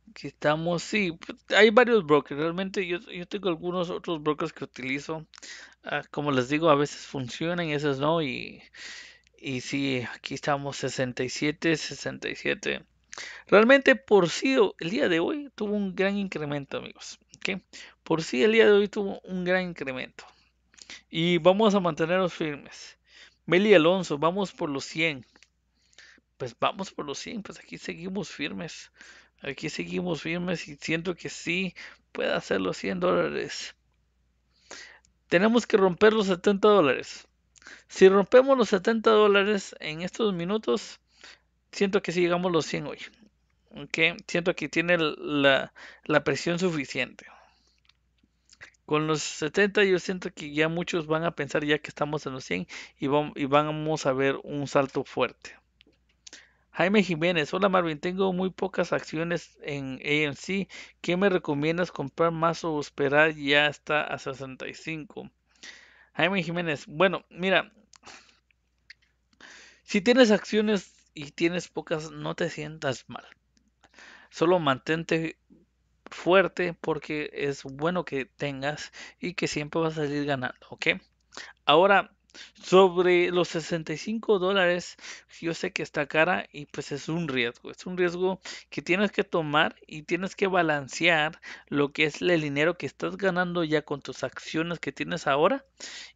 Aquí estamos, sí, pues, hay varios brokers, realmente yo, yo tengo algunos otros brokers que utilizo. Ah, como les digo, a veces funcionan y veces no. Y, y sí, aquí estamos 67, 67. Realmente por sí el día de hoy tuvo un gran incremento, amigos. ¿okay? Por sí el día de hoy tuvo un gran incremento. Y vamos a mantenernos firmes. Meli Alonso, vamos por los 100. Pues vamos por los 100, pues aquí seguimos firmes. Aquí seguimos firmes y siento que sí puede hacer los 100 dólares tenemos que romper los 70 dólares. Si rompemos los 70 dólares en estos minutos, siento que si llegamos los 100 hoy. Okay. Siento que tiene la, presión suficiente. Con los 70 yo siento que ya muchos van a pensar ya que estamos en los 100 y, y vamos a ver un salto fuerte. Jaime Jiménez, hola Marvin, tengo muy pocas acciones en AMC. ¿Qué me recomiendas comprar más o esperar ya está a 65? Jaime Jiménez, bueno, mira, si tienes acciones y tienes pocas, no te sientas mal. Solo mantente fuerte porque es bueno que tengas y que siempre vas a salir ganando, ¿ok? Ahora, sobre los 65 dólares, yo sé que está cara y pues es un riesgo. Es un riesgo que tienes que tomar y tienes que balancear lo que es el dinero que estás ganando ya con tus acciones que tienes ahora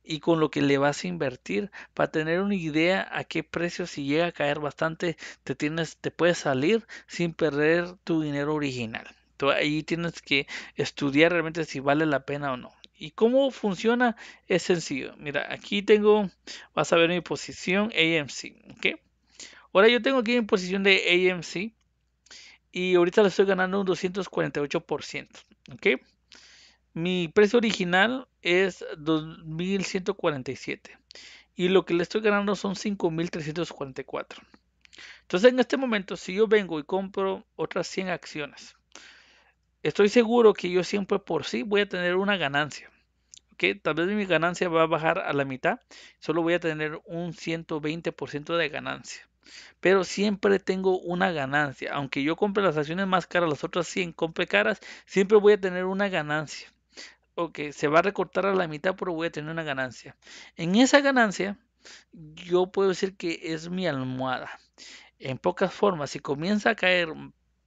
y con lo que le vas a invertir para tener una idea a qué precio si llega a caer bastante te tienes te puedes salir sin perder tu dinero original. Tú ahí tienes que estudiar realmente si vale la pena o no. ¿Y cómo funciona? Es sencillo. Mira, aquí tengo, vas a ver mi posición AMC. ¿ok? Ahora yo tengo aquí en posición de AMC y ahorita le estoy ganando un 248%. ¿ok? Mi precio original es 2147 y lo que le estoy ganando son 5344. Entonces en este momento, si yo vengo y compro otras 100 acciones, estoy seguro que yo siempre por sí voy a tener una ganancia. Que Tal vez mi ganancia va a bajar a la mitad, solo voy a tener un 120% de ganancia. Pero siempre tengo una ganancia. Aunque yo compre las acciones más caras, las otras 100 compre caras, siempre voy a tener una ganancia. Ok, se va a recortar a la mitad, pero voy a tener una ganancia. En esa ganancia, yo puedo decir que es mi almohada. En pocas formas, si comienza a caer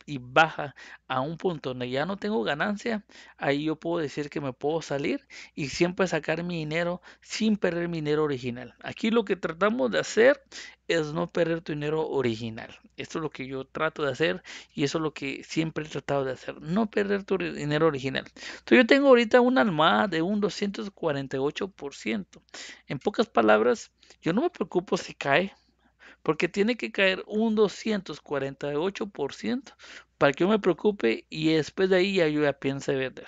y baja a un punto donde ya no tengo ganancia, ahí yo puedo decir que me puedo salir y siempre sacar mi dinero sin perder mi dinero original. Aquí lo que tratamos de hacer es no perder tu dinero original. Esto es lo que yo trato de hacer y eso es lo que siempre he tratado de hacer, no perder tu dinero original. Entonces yo tengo ahorita una almohada de un 248%. En pocas palabras, yo no me preocupo si cae porque tiene que caer un 248% para que yo me preocupe y después de ahí ya yo ya piense vender.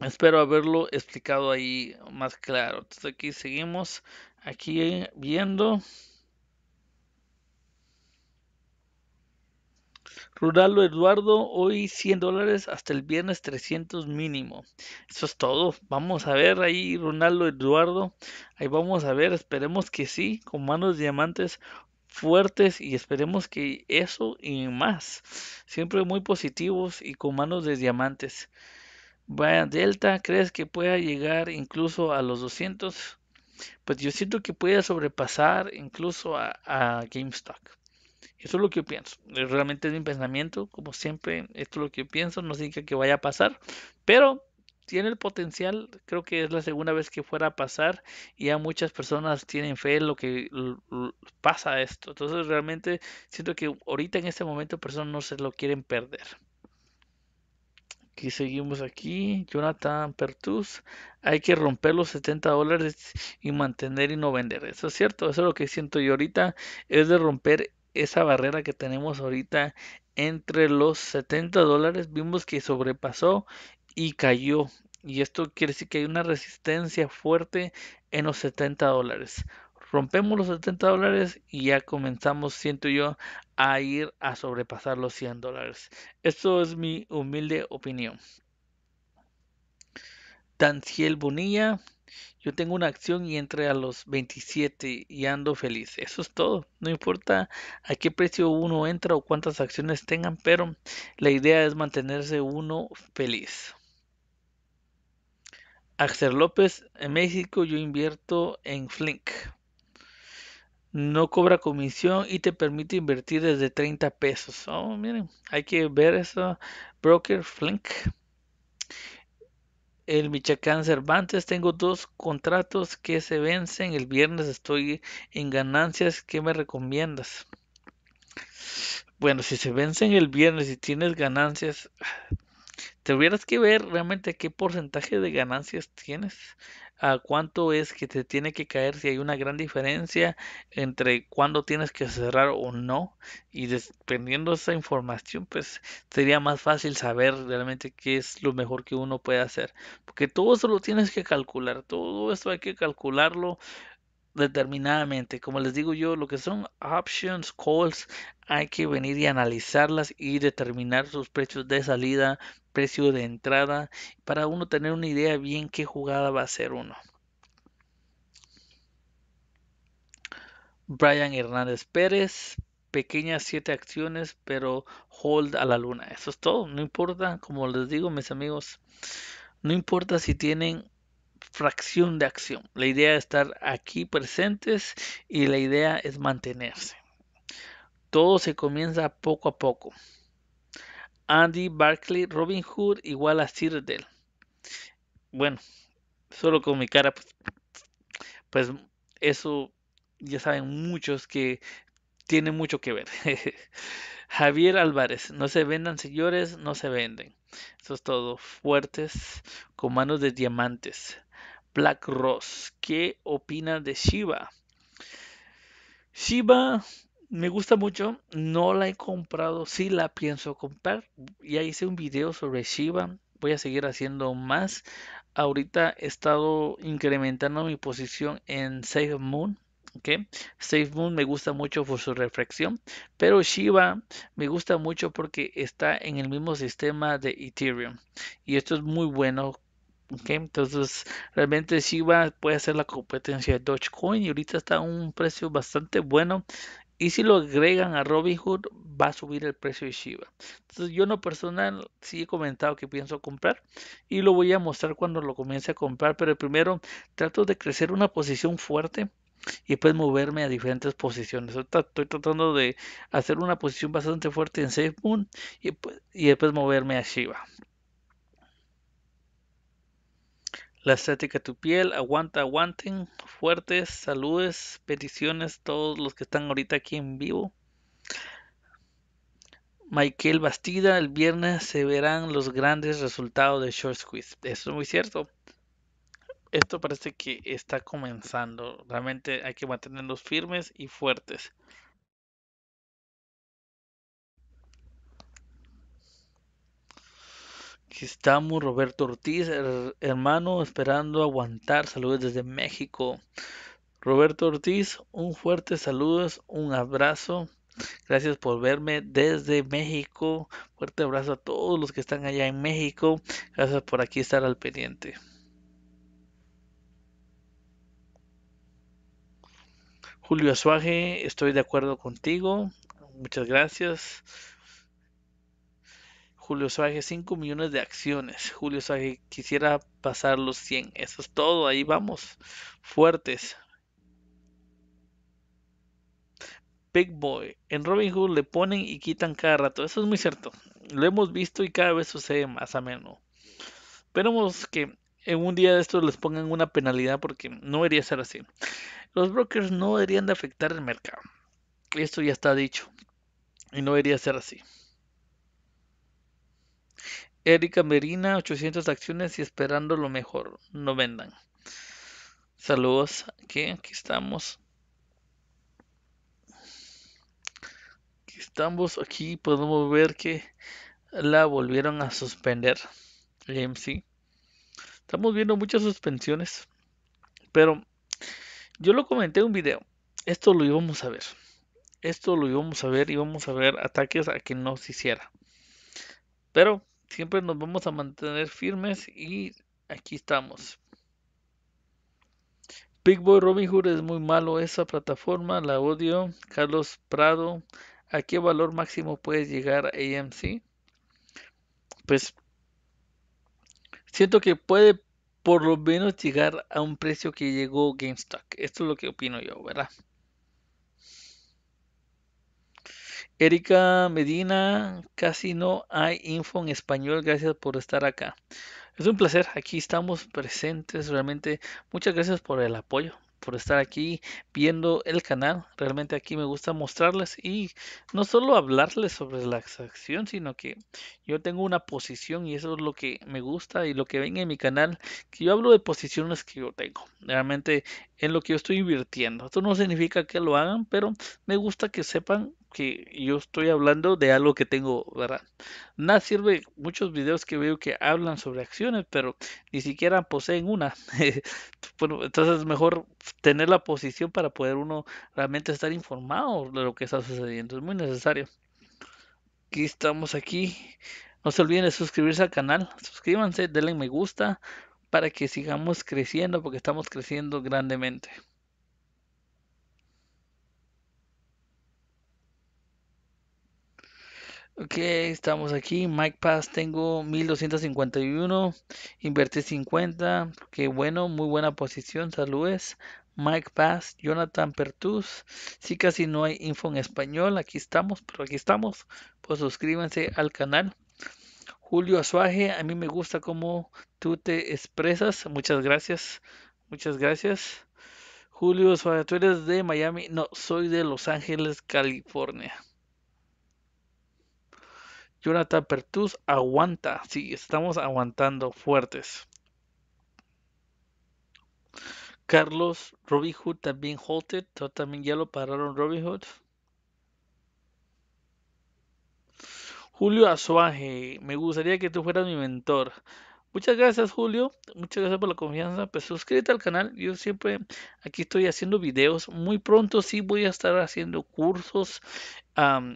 Espero haberlo explicado ahí más claro. Entonces aquí seguimos, aquí viendo. Rural Eduardo, hoy 100 dólares hasta el viernes 300 mínimo. Eso es todo. Vamos a ver ahí, Ronaldo Eduardo. Ahí vamos a ver, esperemos que sí, con manos de diamantes fuertes y esperemos que eso y más. Siempre muy positivos y con manos de diamantes. vaya Delta, ¿crees que pueda llegar incluso a los 200? Pues yo siento que puede sobrepasar incluso a, a GameStop. Eso es lo que yo pienso. Eh, realmente es mi pensamiento. Como siempre, esto es lo que pienso. No significa que vaya a pasar. Pero tiene el potencial. Creo que es la segunda vez que fuera a pasar. Y ya muchas personas tienen fe en lo que pasa esto. Entonces realmente siento que ahorita en este momento personas no se lo quieren perder. Aquí seguimos aquí. Jonathan Pertus. Hay que romper los 70 dólares y mantener y no vender. Eso es cierto. Eso es lo que siento yo ahorita. Es de romper esa barrera que tenemos ahorita entre los 70 dólares. Vimos que sobrepasó y cayó. Y esto quiere decir que hay una resistencia fuerte en los 70 dólares. Rompemos los 70 dólares y ya comenzamos, siento yo, a ir a sobrepasar los 100 dólares. Esto es mi humilde opinión. Daniel Bonilla yo tengo una acción y entre a los 27 y ando feliz. Eso es todo. No importa a qué precio uno entra o cuántas acciones tengan, pero la idea es mantenerse uno feliz. Axel López, en México yo invierto en Flink. No cobra comisión y te permite invertir desde 30 pesos. Oh, miren, hay que ver eso. Broker Flink el Michacán Cervantes. Tengo dos contratos que se vencen el viernes. Estoy en ganancias. ¿Qué me recomiendas? Bueno, si se vencen el viernes y tienes ganancias, ah, te hubieras que ver realmente qué porcentaje de ganancias tienes a cuánto es que te tiene que caer, si hay una gran diferencia entre cuándo tienes que cerrar o no. Y dependiendo de esa información, pues sería más fácil saber realmente qué es lo mejor que uno puede hacer. Porque todo eso lo tienes que calcular, todo esto hay que calcularlo determinadamente. Como les digo yo, lo que son options, calls, hay que venir y analizarlas y determinar sus precios de salida, precio de entrada para uno tener una idea bien qué jugada va a ser uno. Brian Hernández Pérez, pequeñas siete acciones, pero hold a la luna. Eso es todo. No importa, como les digo, mis amigos, no importa si tienen fracción de acción. La idea es estar aquí presentes y la idea es mantenerse. Todo se comienza poco a poco. Andy Barclay, Robin Hood igual a del Bueno, solo con mi cara, pues, pues, eso ya saben muchos que tiene mucho que ver. Javier Álvarez, no se vendan señores, no se venden. Eso es todo. Fuertes, con manos de diamantes. Black Ross, ¿qué opina de Shiva? Shiva me gusta mucho, no la he comprado, sí la pienso comprar. Ya hice un video sobre Shiba, voy a seguir haciendo más. Ahorita he estado incrementando mi posición en SafeMoon, Moon. ¿ok? Safe Moon me gusta mucho por su reflexión, pero Shiba me gusta mucho porque está en el mismo sistema de Ethereum y esto es muy bueno Okay, entonces, realmente Shiba puede ser la competencia de Dogecoin y ahorita está a un precio bastante bueno. Y si lo agregan a Robinhood, va a subir el precio de Shiba. Entonces yo no personal sí he comentado que pienso comprar y lo voy a mostrar cuando lo comience a comprar. Pero primero trato de crecer una posición fuerte y después moverme a diferentes posiciones. estoy tratando de hacer una posición bastante fuerte en SafeMoon y, y después moverme a Shiba. La estética tu piel, aguanta, aguanten, fuertes, saludes, peticiones, todos los que están ahorita aquí en vivo. Michael Bastida, el viernes se verán los grandes resultados de Short Squeeze. Eso es muy cierto. Esto parece que está comenzando. Realmente hay que mantenernos firmes y fuertes. Aquí estamos, Roberto Ortiz, hermano, esperando aguantar. Saludos desde México. Roberto Ortiz, un fuerte saludos, un abrazo. Gracias por verme desde México. Fuerte abrazo a todos los que están allá en México. Gracias por aquí estar al pendiente. Julio Azuaje, estoy de acuerdo contigo. Muchas gracias. Julio Sage 5 millones de acciones. Julio Sage quisiera pasar los 100. Eso es todo. Ahí vamos. Fuertes. Big Boy. En Robin Hood le ponen y quitan cada rato. Eso es muy cierto. Lo hemos visto y cada vez sucede más a menudo. Esperemos que en un día de estos les pongan una penalidad porque no debería ser así. Los brokers no deberían de afectar el mercado. Esto ya está dicho. Y no debería ser así. Erika Merina, 800 acciones y esperando lo mejor. No vendan. Saludos. Aquí, aquí estamos. Aquí estamos. Aquí podemos ver que la volvieron a suspender. AMC. Estamos viendo muchas suspensiones. Pero yo lo comenté en un video. Esto lo íbamos a ver. Esto lo íbamos a ver. y Íbamos a ver ataques a que no se hiciera. Pero siempre nos vamos a mantener firmes y aquí estamos. Big Boy Robin Hood es muy malo esa plataforma, la odio. Carlos Prado, ¿a qué valor máximo puede llegar AMC? Pues siento que puede por lo menos llegar a un precio que llegó GameStop. Esto es lo que opino yo, ¿verdad? Erika Medina, casi no hay info en español. Gracias por estar acá. Es un placer, aquí estamos presentes realmente. Muchas gracias por el apoyo, por estar aquí viendo el canal. Realmente aquí me gusta mostrarles y no solo hablarles sobre la acción, sino que yo tengo una posición y eso es lo que me gusta y lo que ven en mi canal, que yo hablo de posiciones que yo tengo. Realmente en lo que yo estoy invirtiendo. Esto no significa que lo hagan, pero me gusta que sepan que yo estoy hablando de algo que tengo, ¿verdad? Nada sirve muchos videos que veo que hablan sobre acciones, pero ni siquiera poseen una. bueno, entonces mejor tener la posición para poder uno realmente estar informado de lo que está sucediendo. Es muy necesario. Aquí estamos aquí. No se olviden de suscribirse al canal. Suscríbanse, denle me gusta para que sigamos creciendo porque estamos creciendo grandemente. Ok, estamos aquí. Mike Pass, tengo 1251. Invertí 50. Qué bueno, muy buena posición. saludos, Mike Pass, Jonathan Pertus. Sí, casi no hay info en español. Aquí estamos, pero aquí estamos. Pues suscríbanse al canal. Julio Azuaje, a mí me gusta cómo tú te expresas. Muchas gracias. Muchas gracias. Julio Azuaje, tú eres de Miami. No, soy de Los Ángeles, California. Jonathan Pertus aguanta. Sí, estamos aguantando fuertes. Carlos, Robin Hood también halted. También ya lo pararon Robin Hood. Julio Azuaje, me gustaría que tú fueras mi mentor. Muchas gracias Julio, muchas gracias por la confianza. Pues suscríbete al canal, yo siempre aquí estoy haciendo videos. Muy pronto sí voy a estar haciendo cursos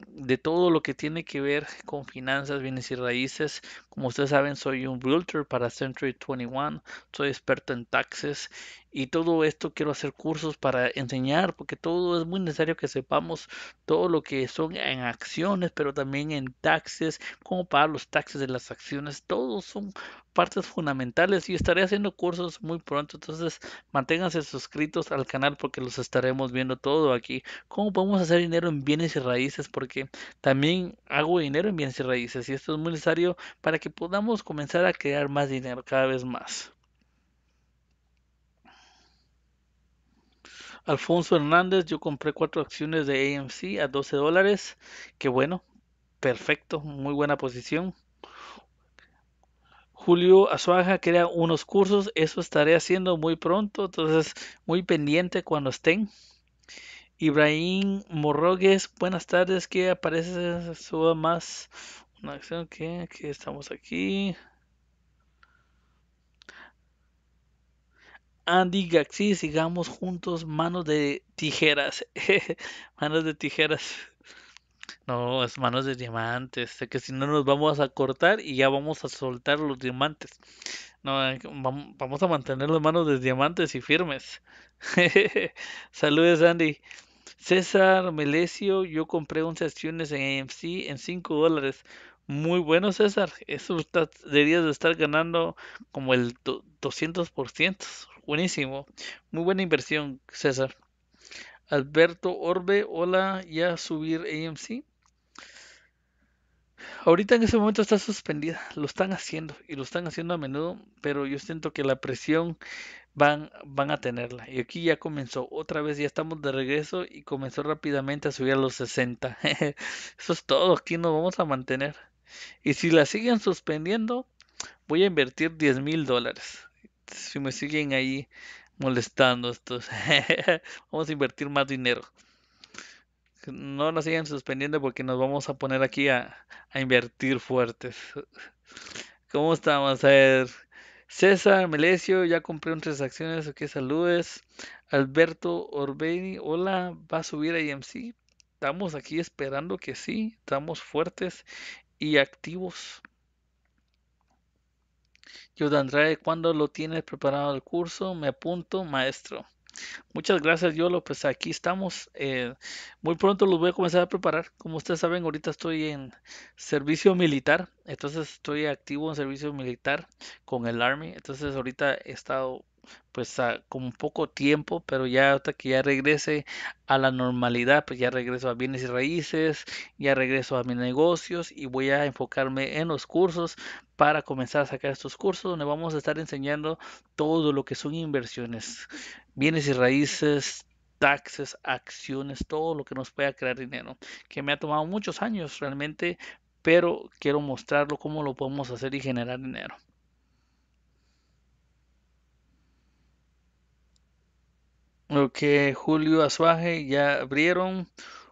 de todo lo que tiene que ver con finanzas, bienes y raíces. Como ustedes saben, soy un realtor para Century 21, soy experto en taxes y todo esto quiero hacer cursos para enseñar porque todo es muy necesario que sepamos todo lo que son en acciones pero también en taxes cómo pagar los taxes de las acciones todos son partes fundamentales y estaré haciendo cursos muy pronto entonces manténganse suscritos al canal porque los estaremos viendo todo aquí cómo podemos hacer dinero en bienes y raíces porque también hago dinero en bienes y raíces y esto es muy necesario para que podamos comenzar a crear más dinero cada vez más. Alfonso Hernández, yo compré cuatro acciones de AMC a 12 dólares. que bueno, perfecto, muy buena posición. Julio Azuaja crea unos cursos, eso estaré haciendo muy pronto, entonces muy pendiente cuando estén. Ibrahim Morrogues, buenas tardes. que aparece? Suba más una acción que, que estamos aquí. Andy Gaxi, sigamos juntos, manos de tijeras. manos de tijeras. No, es manos de diamantes. Que si no nos vamos a cortar y ya vamos a soltar los diamantes. No, eh, vamos a mantener las manos de diamantes y firmes. Saludos, Andy. César Melesio, yo compré 11 acciones en AMC en 5 dólares. Muy bueno, César. Eso deberías de estar ganando como el 200%. Buenísimo. Muy buena inversión, César. Alberto Orbe, hola, ya subir AMC. Ahorita en ese momento está suspendida, lo están haciendo y lo están haciendo a menudo, pero yo siento que la presión van, van a tenerla. Y aquí ya comenzó, otra vez ya estamos de regreso y comenzó rápidamente a subir a los 60. Eso es todo, aquí nos vamos a mantener. Y si la siguen suspendiendo, voy a invertir 10 mil dólares. Si me siguen ahí molestando estos, vamos a invertir más dinero no nos sigan suspendiendo porque nos vamos a poner aquí a, invertir fuertes. ¿Cómo estamos? A ver. César Melesio, ya compré un acciones. ok, saludes. Alberto Orbeni, hola, ¿va a subir a IMC? E estamos aquí esperando que sí, estamos fuertes y activos. Yo André, ¿cuándo lo tienes preparado el curso? Me apunto, maestro. Muchas gracias, Yolo. Pues aquí estamos. Eh, muy pronto los voy a comenzar a preparar. Como ustedes saben, ahorita estoy en servicio militar. Entonces estoy activo en servicio militar con el Army. Entonces ahorita he estado pues a, con poco tiempo, pero ya hasta que ya regrese a la normalidad, pues ya regreso a bienes y raíces, ya regreso a mis negocios y voy a enfocarme en los cursos para comenzar a sacar estos cursos donde vamos a estar enseñando todo lo que son inversiones, bienes y raíces, taxes, acciones, todo lo que nos pueda crear dinero, que me ha tomado muchos años realmente, pero quiero mostrarlo cómo lo podemos hacer y generar dinero. Ok, Julio Azuaje, ya abrieron.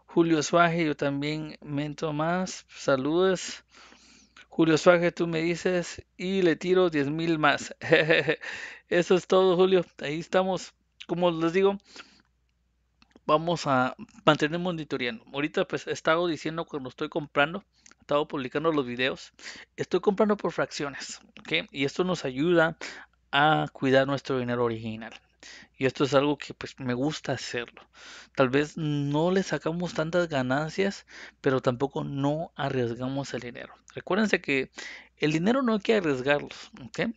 Julio Azuaje, yo también mento más. Saludos. Julio Azuaje, tú me dices y le tiro 10.000 mil más. Eso es todo, Julio. Ahí estamos. Como les digo, vamos a mantener monitoreando. Ahorita pues he estado diciendo cuando estoy comprando, he estado publicando los videos, estoy comprando por fracciones. Y esto nos ayuda a cuidar nuestro dinero original. Y esto es algo que pues me gusta hacerlo. Tal vez no le sacamos tantas ganancias, pero tampoco no arriesgamos el dinero. Recuérdense que el dinero no hay que arriesgarlos,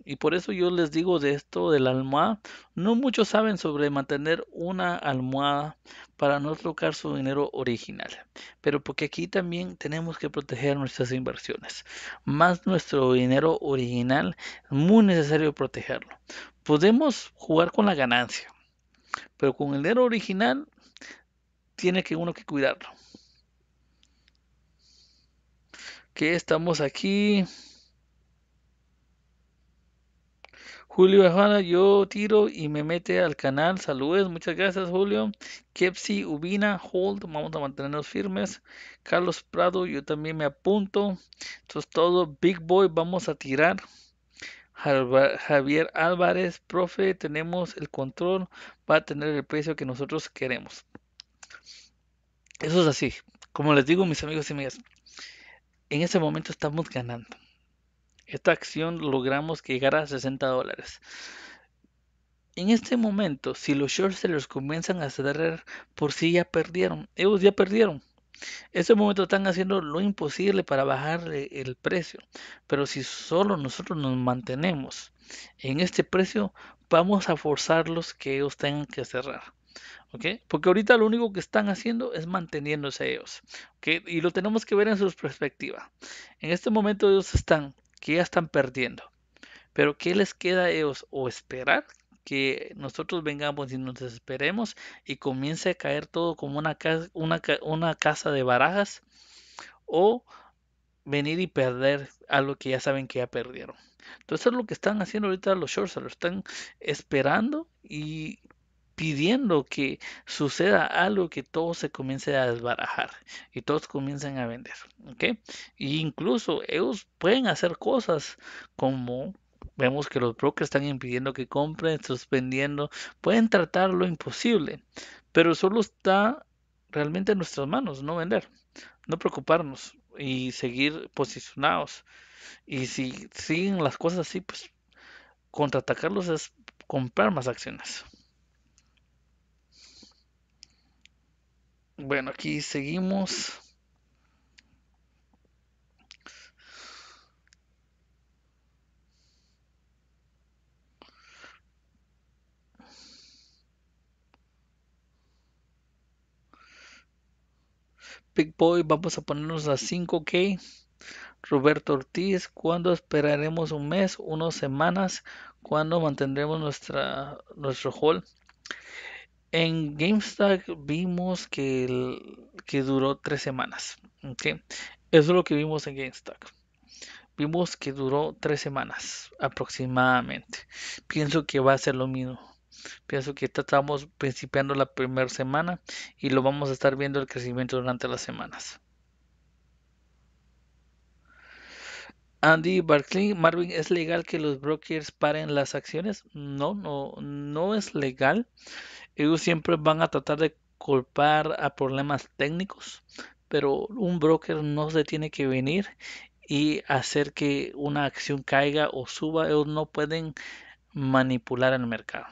Y por eso yo les digo de esto de la almohada. No muchos saben sobre mantener una almohada para no tocar su dinero original. Pero porque aquí también tenemos que proteger nuestras inversiones. Más nuestro dinero original, es muy necesario protegerlo podemos jugar con la ganancia, pero con el dinero original tiene que uno que cuidarlo. Que estamos aquí. Julio yo tiro y me mete al canal. Saludos, muchas gracias Julio. Kepsi, Ubina, Hold, vamos a mantenernos firmes. Carlos Prado, yo también me apunto. Entonces todo, Big Boy, vamos a tirar. Javier Álvarez, profe, tenemos el control, va a tener el precio que nosotros queremos. Eso es así. Como les digo, mis amigos y amigas, en este momento estamos ganando. Esta acción logramos que llegara a 60 dólares. En este momento, si los se sellers comienzan a cerrar por sí ya perdieron, ellos ya perdieron este momento están haciendo lo imposible para bajar el precio, pero si solo nosotros nos mantenemos en este precio, vamos a forzarlos que ellos tengan que cerrar. ¿Okay? Porque ahorita lo único que están haciendo es manteniéndose ellos. Y lo tenemos que ver en su perspectiva. En este momento ellos están, que ya están perdiendo. Pero ¿qué les queda a ellos? O esperar que nosotros vengamos y nos desesperemos y comience a caer todo como una, casa, de barajas o venir y perder algo que ya saben que ya perdieron. Entonces es lo que están haciendo ahorita los shorts, lo están esperando y pidiendo que suceda algo que todo se comience a desbarajar y todos comiencen a vender, ¿ok? E incluso ellos pueden hacer cosas como Vemos que los brokers están impidiendo que compren, suspendiendo, pueden tratar lo imposible, pero solo está realmente en nuestras manos no vender, no preocuparnos y seguir posicionados. Y si siguen las cosas así, pues contraatacarlos es comprar más acciones. Bueno, aquí seguimos. Big Boy, vamos a ponernos a 5K. Roberto Ortiz, ¿cuándo esperaremos un mes, unas semanas? ¿Cuándo mantendremos nuestra, nuestro haul? En GameStack vimos que, que duró tres semanas. Eso es lo que vimos en GameStack. Vimos que duró tres semanas aproximadamente. Pienso que va a ser lo mismo. Pienso que estamos principiando la primera semana y lo vamos a estar viendo el crecimiento durante las semanas. Andy Barclay, Marvin, ¿es legal que los brokers paren las acciones? No, no, no es legal. Ellos siempre van a tratar de culpar a problemas técnicos, pero un broker no se tiene que venir y hacer que una acción caiga o suba. Ellos no pueden manipular el mercado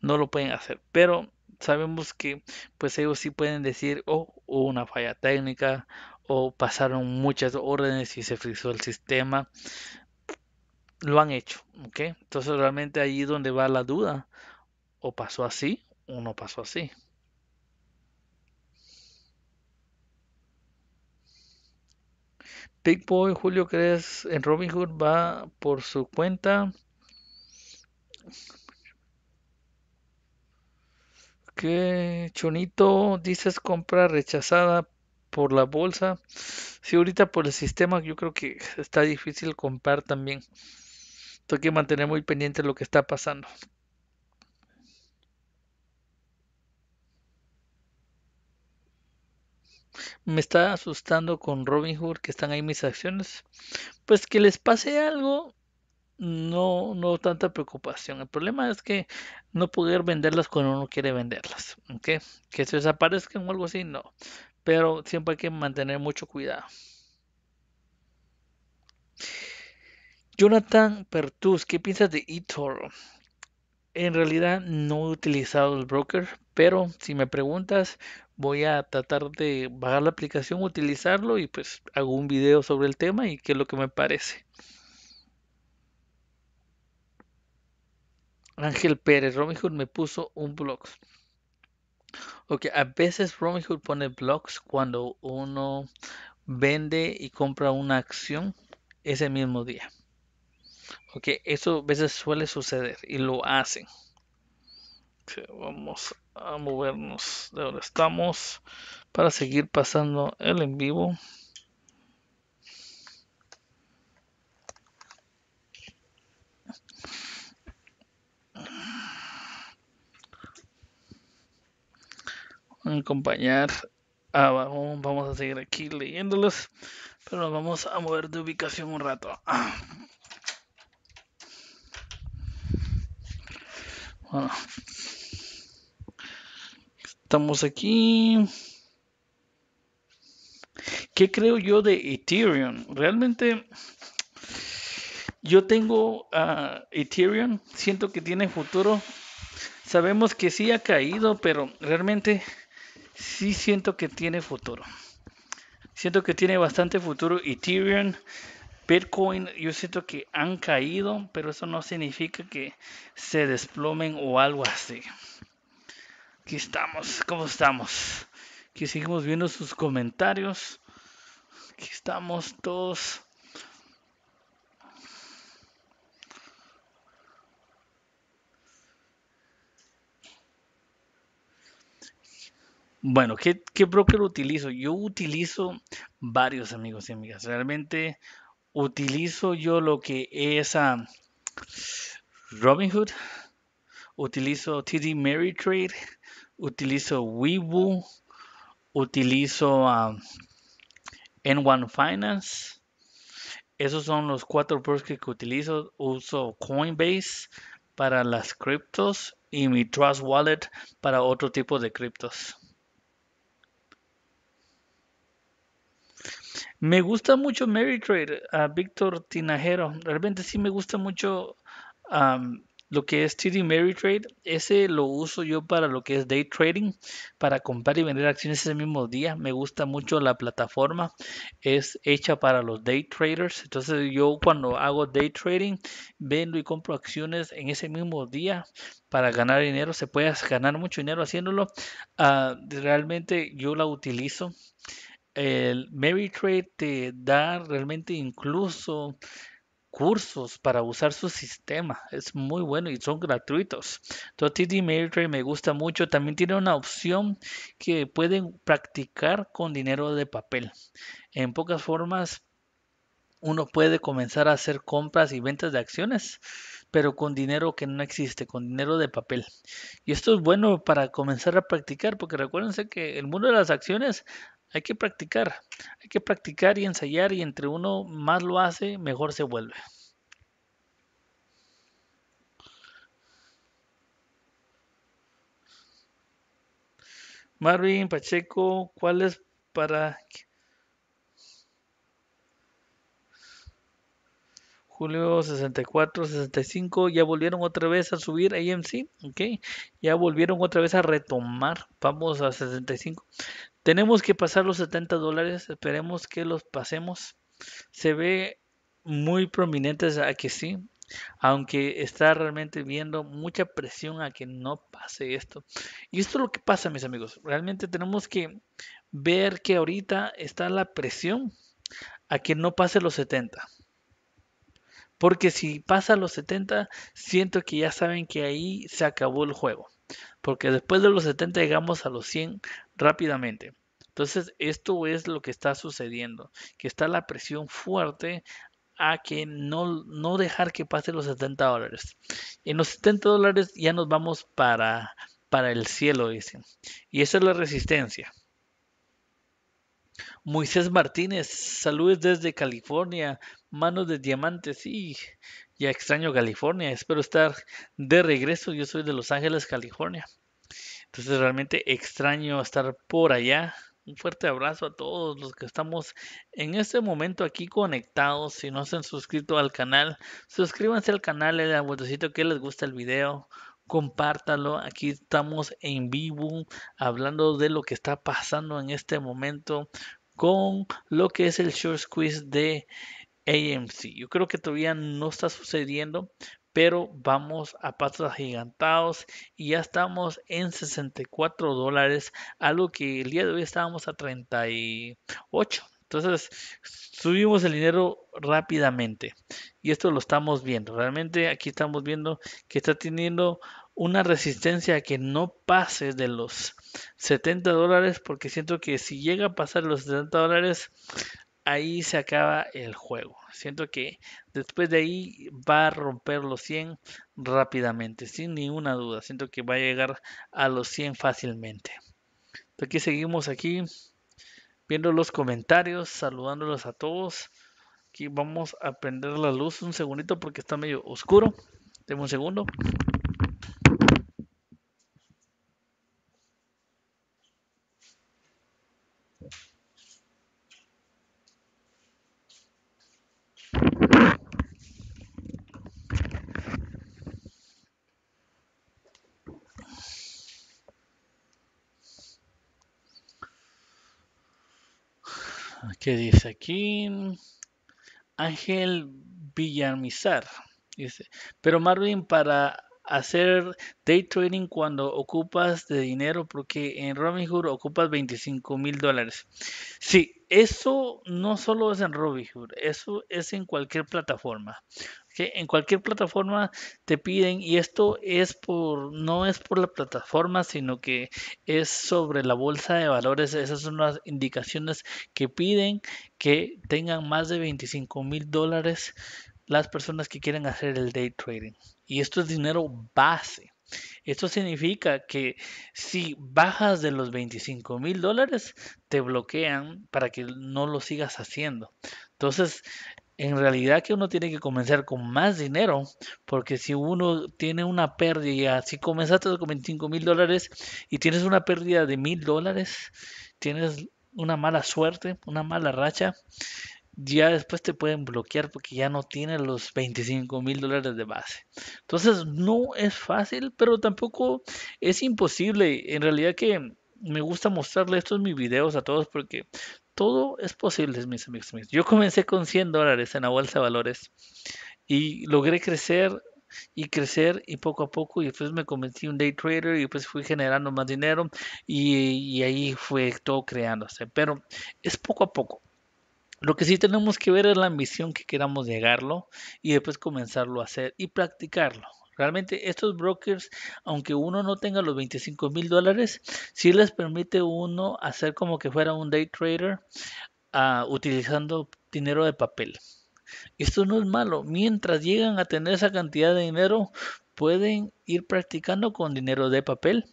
no lo pueden hacer. Pero sabemos que pues ellos sí pueden decir, oh, hubo una falla técnica, o pasaron muchas órdenes y se frizó el sistema. Lo han hecho, ¿ok? Entonces realmente ahí donde va la duda, o pasó así, o no pasó así. Big Boy, Julio, ¿crees en robin hood va por su cuenta? que Chonito dices compra rechazada por la bolsa. Sí, ahorita por el sistema yo creo que está difícil comprar también. Tengo que mantener muy pendiente lo que está pasando. Me está asustando con Robin Hood que están ahí mis acciones. Pues que les pase algo no, no tanta preocupación. El problema es que no poder venderlas cuando uno quiere venderlas. ¿okay? Que se desaparezcan o algo así, no. Pero siempre hay que mantener mucho cuidado. Jonathan Pertus, ¿qué piensas de eToro? En realidad no he utilizado el broker, pero si me preguntas, voy a tratar de bajar la aplicación, utilizarlo y pues hago un video sobre el tema y qué es lo que me parece. Ángel Pérez, Robinhood me puso un blog. Ok, a veces Robinhood pone blogs cuando uno vende y compra una acción ese mismo día. Ok, eso a veces suele suceder y lo hacen. vamos a movernos de donde estamos para seguir pasando el en vivo. acompañar abajo. Vamos a seguir aquí leyéndolos, pero nos vamos a mover de ubicación un rato. Estamos aquí. ¿Qué creo yo de Ethereum? Realmente yo tengo a ah, Ethereum, siento que tiene futuro. Sabemos que sí ha caído, pero realmente sí siento que tiene futuro. Siento que tiene bastante futuro Ethereum. Bitcoin, yo siento que han caído, pero eso no significa que se desplomen o algo así. Aquí estamos, ¿cómo estamos? Aquí seguimos viendo sus comentarios. Aquí estamos todos Bueno, ¿qué, broker utilizo? Yo utilizo varios amigos y amigas. Realmente utilizo yo lo que es Robinhood, utilizo TD Ameritrade, utilizo Weibo, utilizo N1 Finance. Esos son los cuatro brokers que utilizo. Uso Coinbase para las criptos y mi Trust Wallet para otro tipo de criptos. Me gusta mucho Mary Trade, a Víctor Tinajero. Realmente sí me gusta mucho lo que es TD Mary Trade. Ese lo uso yo para lo que es day trading, para comprar y vender acciones ese mismo día. Me gusta mucho la plataforma. Es hecha para los day traders. Entonces yo cuando hago day trading, vendo y compro acciones en ese mismo día para ganar dinero. Se puede ganar mucho dinero haciéndolo. Ah, realmente yo la utilizo. El Mary te da realmente incluso cursos para usar su sistema. Es muy bueno y son gratuitos. Entonces TD Meritrade me gusta mucho. También tiene una opción que pueden practicar con dinero de papel. En pocas formas, uno puede comenzar a hacer compras y ventas de acciones, pero con dinero que no existe, con dinero de papel. Y esto es bueno para comenzar a practicar, porque recuérdense que el mundo de las acciones hay que practicar, hay que practicar y ensayar y entre uno más lo hace, mejor se vuelve. Marvin Pacheco, ¿cuál es para Julio 64, 65, ya volvieron otra vez a subir AMC, ok, ya volvieron otra vez a retomar, vamos a 65, tenemos que pasar los 70 dólares, esperemos que los pasemos. Se ve muy prominente a que sí, aunque está realmente viendo mucha presión a que no pase esto. Y esto es lo que pasa, mis amigos. Realmente tenemos que ver que ahorita está la presión a que no pase los 70. Porque si pasa los 70, siento que ya saben que ahí se acabó el juego porque después de los 70 llegamos a los 100 rápidamente. Entonces, esto es lo que está sucediendo, que está la presión fuerte a que no, no dejar que pase los 70 dólares. En los 70 dólares ya nos vamos para, para el cielo, dicen. Y esa es la resistencia. Moisés Martínez, saludos desde California, manos de diamantes. Y ya extraño California, espero estar de regreso. Yo soy de Los Ángeles, California. Entonces realmente extraño estar por allá. Un fuerte abrazo a todos los que estamos en este momento aquí conectados. Si no se han suscrito al canal, suscríbanse al canal, le dan botoncito que les gusta el video, compártalo. Aquí estamos en vivo hablando de lo que está pasando en este momento con lo que es el short quiz de AMC. Yo creo que todavía no está sucediendo, pero vamos a pasos agigantados y ya estamos en 64 dólares, algo que el día de hoy estábamos a 38. Entonces subimos el dinero rápidamente y esto lo estamos viendo. Realmente aquí estamos viendo que está teniendo una resistencia que no pase de los 70 dólares porque siento que si llega a pasar los 70 dólares ahí se acaba el juego. Siento que después de ahí va a romper los 100 rápidamente, sin ninguna duda. Siento que va a llegar a los 100 fácilmente. Aquí seguimos aquí viendo los comentarios, saludándolos a todos. Aquí vamos a prender la luz un segundito porque está medio oscuro. Deme un segundo. ¿Qué dice aquí? Ángel Villamizar. Dice, pero Marvin, para hacer day trading cuando ocupas de dinero, porque en Robinhood ocupas 25 mil dólares. Sí, eso no solo es en Robinhood, eso es en cualquier plataforma que en cualquier plataforma te piden y esto es por no es por la plataforma sino que es sobre la bolsa de valores esas son las indicaciones que piden que tengan más de 25 mil dólares las personas que quieren hacer el day trading y esto es dinero base esto significa que si bajas de los 25 mil dólares, te bloquean para que no lo sigas haciendo. Entonces, en realidad que uno tiene que comenzar con más dinero, porque si uno tiene una pérdida, si comenzaste con 25 mil dólares y tienes una pérdida de mil dólares, tienes una mala suerte, una mala racha, ya después te pueden bloquear porque ya no tienes los 25 mil dólares de base. Entonces no es fácil, pero tampoco es imposible. En realidad que me gusta mostrarle estos mis videos a todos porque todo es posible, mis amigos Yo comencé con 100 dólares en la bolsa de valores y logré crecer y crecer y poco a poco y después me convertí en un day trader y después fui generando más dinero y, y ahí fue todo creándose. Pero es poco a poco. Lo que sí tenemos que ver es la ambición que queramos llegarlo y después comenzarlo a hacer y practicarlo. Realmente estos brokers, aunque uno no tenga los 25 mil dólares, sí les permite uno hacer como que fuera un day trader ah, utilizando dinero de papel. Esto no es malo. Mientras llegan a tener esa cantidad de dinero, pueden ir practicando con dinero de papel,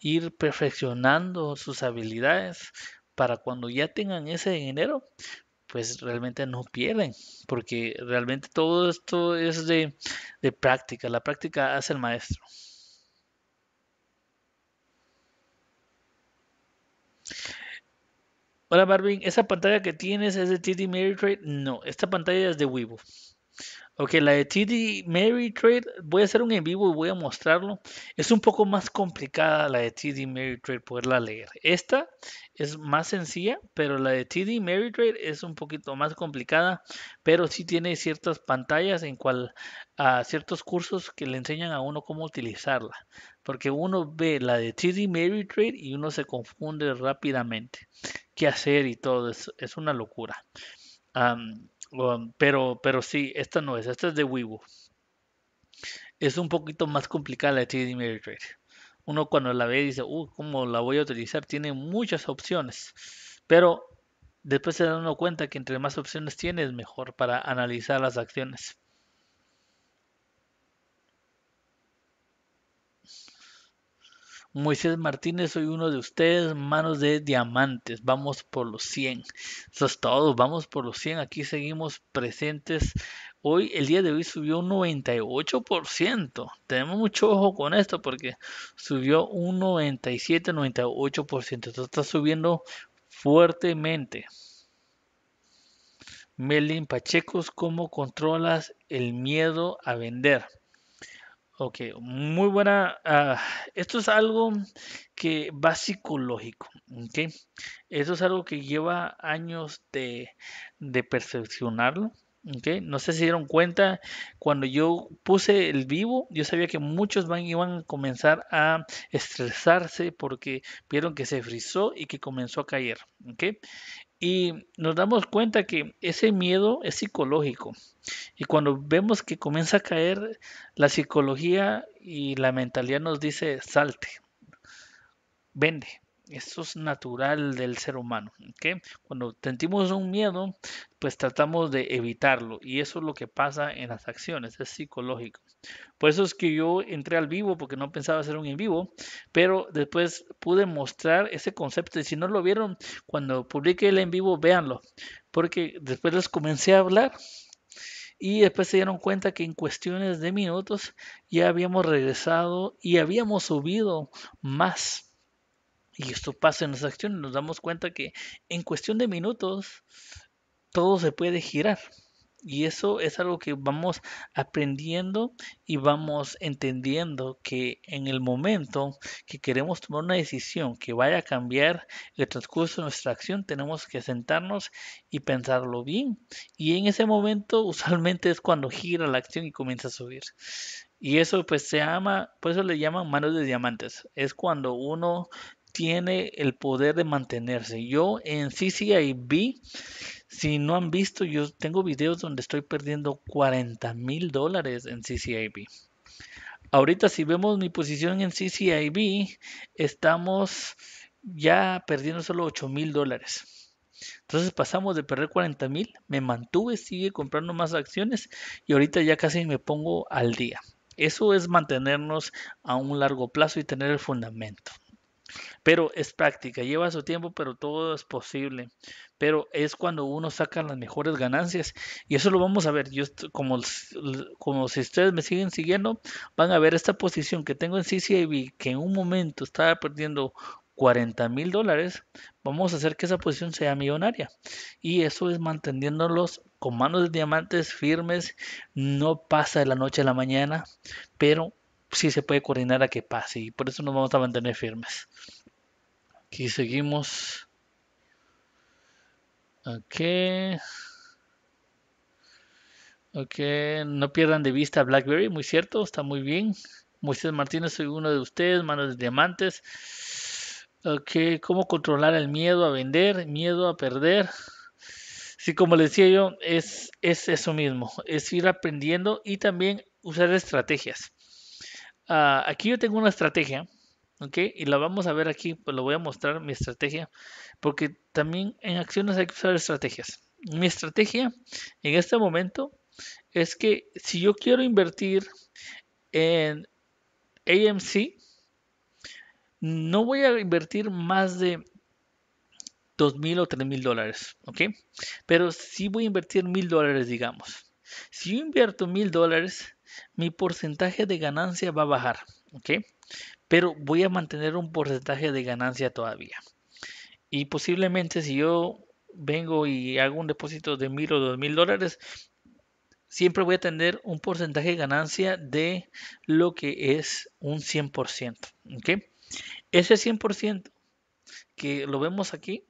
ir perfeccionando sus habilidades para cuando ya tengan ese dinero, pues realmente no pierden, porque realmente todo esto es de, práctica, la práctica hace el maestro. Hola Marvin, ¿esa pantalla que tienes es de TD Ameritrade? No, esta pantalla es de Weibo. Ok, la de TD Mary Trade, voy a hacer un en vivo y voy a mostrarlo. Es un poco más complicada la de TD Mary Trade poderla leer. Esta es más sencilla, pero la de TD Mary Trade es un poquito más complicada, pero sí tiene ciertas pantallas en cual a ciertos cursos que le enseñan a uno cómo utilizarla, porque uno ve la de TD Mary Trade y uno se confunde rápidamente qué hacer y todo, es, una locura pero, pero sí, esta no es, esta es de Weibo. Es un poquito más complicada la TD Uno cuando la ve dice, uh, ¿cómo la voy a utilizar? Tiene muchas opciones. Pero después se da uno cuenta que entre más opciones tienes, mejor para analizar las acciones. Moisés Martínez, soy uno de ustedes, manos de diamantes, vamos por los 100. Eso es todo, vamos por los 100, aquí seguimos presentes. Hoy, el día de hoy subió un 98%. Tenemos mucho ojo con esto porque subió un 97, 98%. esto está subiendo fuertemente. Melin Pachecos, ¿cómo controlas el miedo a vender? Ok, muy buena. Ah, esto es algo que va psicológico. Okay. Eso es algo que lleva años de, de percepcionarlo. Okay. No sé si dieron cuenta, cuando yo puse el vivo, yo sabía que muchos van, iban a comenzar a estresarse porque vieron que se frizó y que comenzó a caer. Okay. Y nos damos cuenta que ese miedo es psicológico. Y cuando vemos que comienza a caer la psicología y la mentalidad nos dice, salte, vende, esto es natural del ser humano. ¿okay? Cuando sentimos un miedo, pues tratamos de evitarlo. Y eso es lo que pasa en las acciones, es psicológico. Por eso es que yo entré al vivo, porque no pensaba hacer un en vivo, pero después pude mostrar ese concepto. Y si no lo vieron, cuando publiqué el en vivo, véanlo. Porque después les comencé a hablar y después se dieron cuenta que en cuestiones de minutos ya habíamos regresado y habíamos subido más y esto pasa en las acciones. Nos damos cuenta que en cuestión de minutos todo se puede girar. Y eso es algo que vamos aprendiendo y vamos entendiendo que en el momento que queremos tomar una decisión que vaya a cambiar el transcurso de nuestra acción, tenemos que sentarnos y pensarlo bien. Y en ese momento usualmente es cuando gira la acción y comienza a subir. Y eso pues se llama, por eso le llaman manos de diamantes. Es cuando uno tiene el poder de mantenerse. Yo en CCIB, si no han visto, yo tengo videos donde estoy perdiendo 40 mil dólares en CCIB. Ahorita si vemos mi posición en CCIB, estamos ya perdiendo solo 8 mil dólares. Entonces pasamos de perder 40 mil, me mantuve, sigue comprando más acciones y ahorita ya casi me pongo al día. Eso es mantenernos a un largo plazo y tener el fundamento. Pero es práctica, lleva su tiempo, pero todo es posible. Pero es cuando uno saca las mejores ganancias. Y eso lo vamos a ver. Yo, como, como si ustedes me siguen siguiendo, van a ver esta posición que tengo en CCIB, que en un momento estaba perdiendo 40 mil dólares, vamos a hacer que esa posición sea millonaria. Y eso es manteniéndolos con manos de diamantes firmes. No pasa de la noche a la mañana, pero sí se puede coordinar a que pase y por eso nos vamos a mantener firmes. Aquí seguimos. Ok. Ok, no pierdan de vista BlackBerry, muy cierto, está muy bien. Moisés Martínez, soy uno de ustedes, manos de diamantes. Ok, ¿cómo controlar el miedo a vender, miedo a perder? Sí, como les decía yo, es, es eso mismo, es ir aprendiendo y también usar estrategias. Ah, aquí yo tengo una estrategia, ¿ok? Y la vamos a ver aquí, pues lo voy a mostrar mi estrategia, porque también en acciones hay que usar estrategias. Mi estrategia en este momento es que si yo quiero invertir en AMC, no voy a invertir más de dos mil o tres mil dólares, ¿ok? Pero si voy a invertir mil dólares, digamos. Si yo invierto mil dólares, mi porcentaje de ganancia va a bajar, ¿ok? Pero voy a mantener un porcentaje de ganancia todavía. Y posiblemente si yo vengo y hago un depósito de mil o dos mil dólares, siempre voy a tener un porcentaje de ganancia de lo que es un 100%, ¿ok? Ese 100% que lo vemos aquí,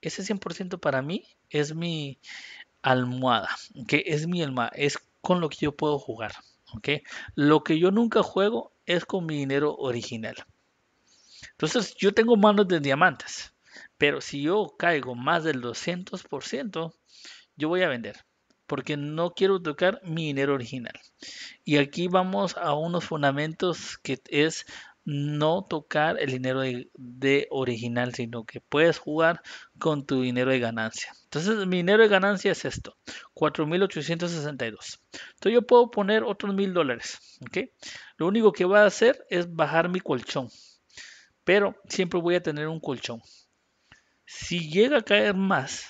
ese 100% para mí es mi almohada, que es mi alma, es con lo que yo puedo jugar. Lo que yo nunca juego es con mi dinero original. Entonces, yo tengo manos de diamantes, pero si yo caigo más del 200%, yo voy a vender, porque no quiero tocar mi dinero original. Y aquí vamos a unos fundamentos que es no tocar el dinero de, original, sino que puedes jugar con tu dinero de ganancia. Entonces, mi dinero de ganancia es esto, 4.862. Entonces, yo puedo poner otros mil dólares, Lo único que va a hacer es bajar mi colchón, pero siempre voy a tener un colchón. Si llega a caer más,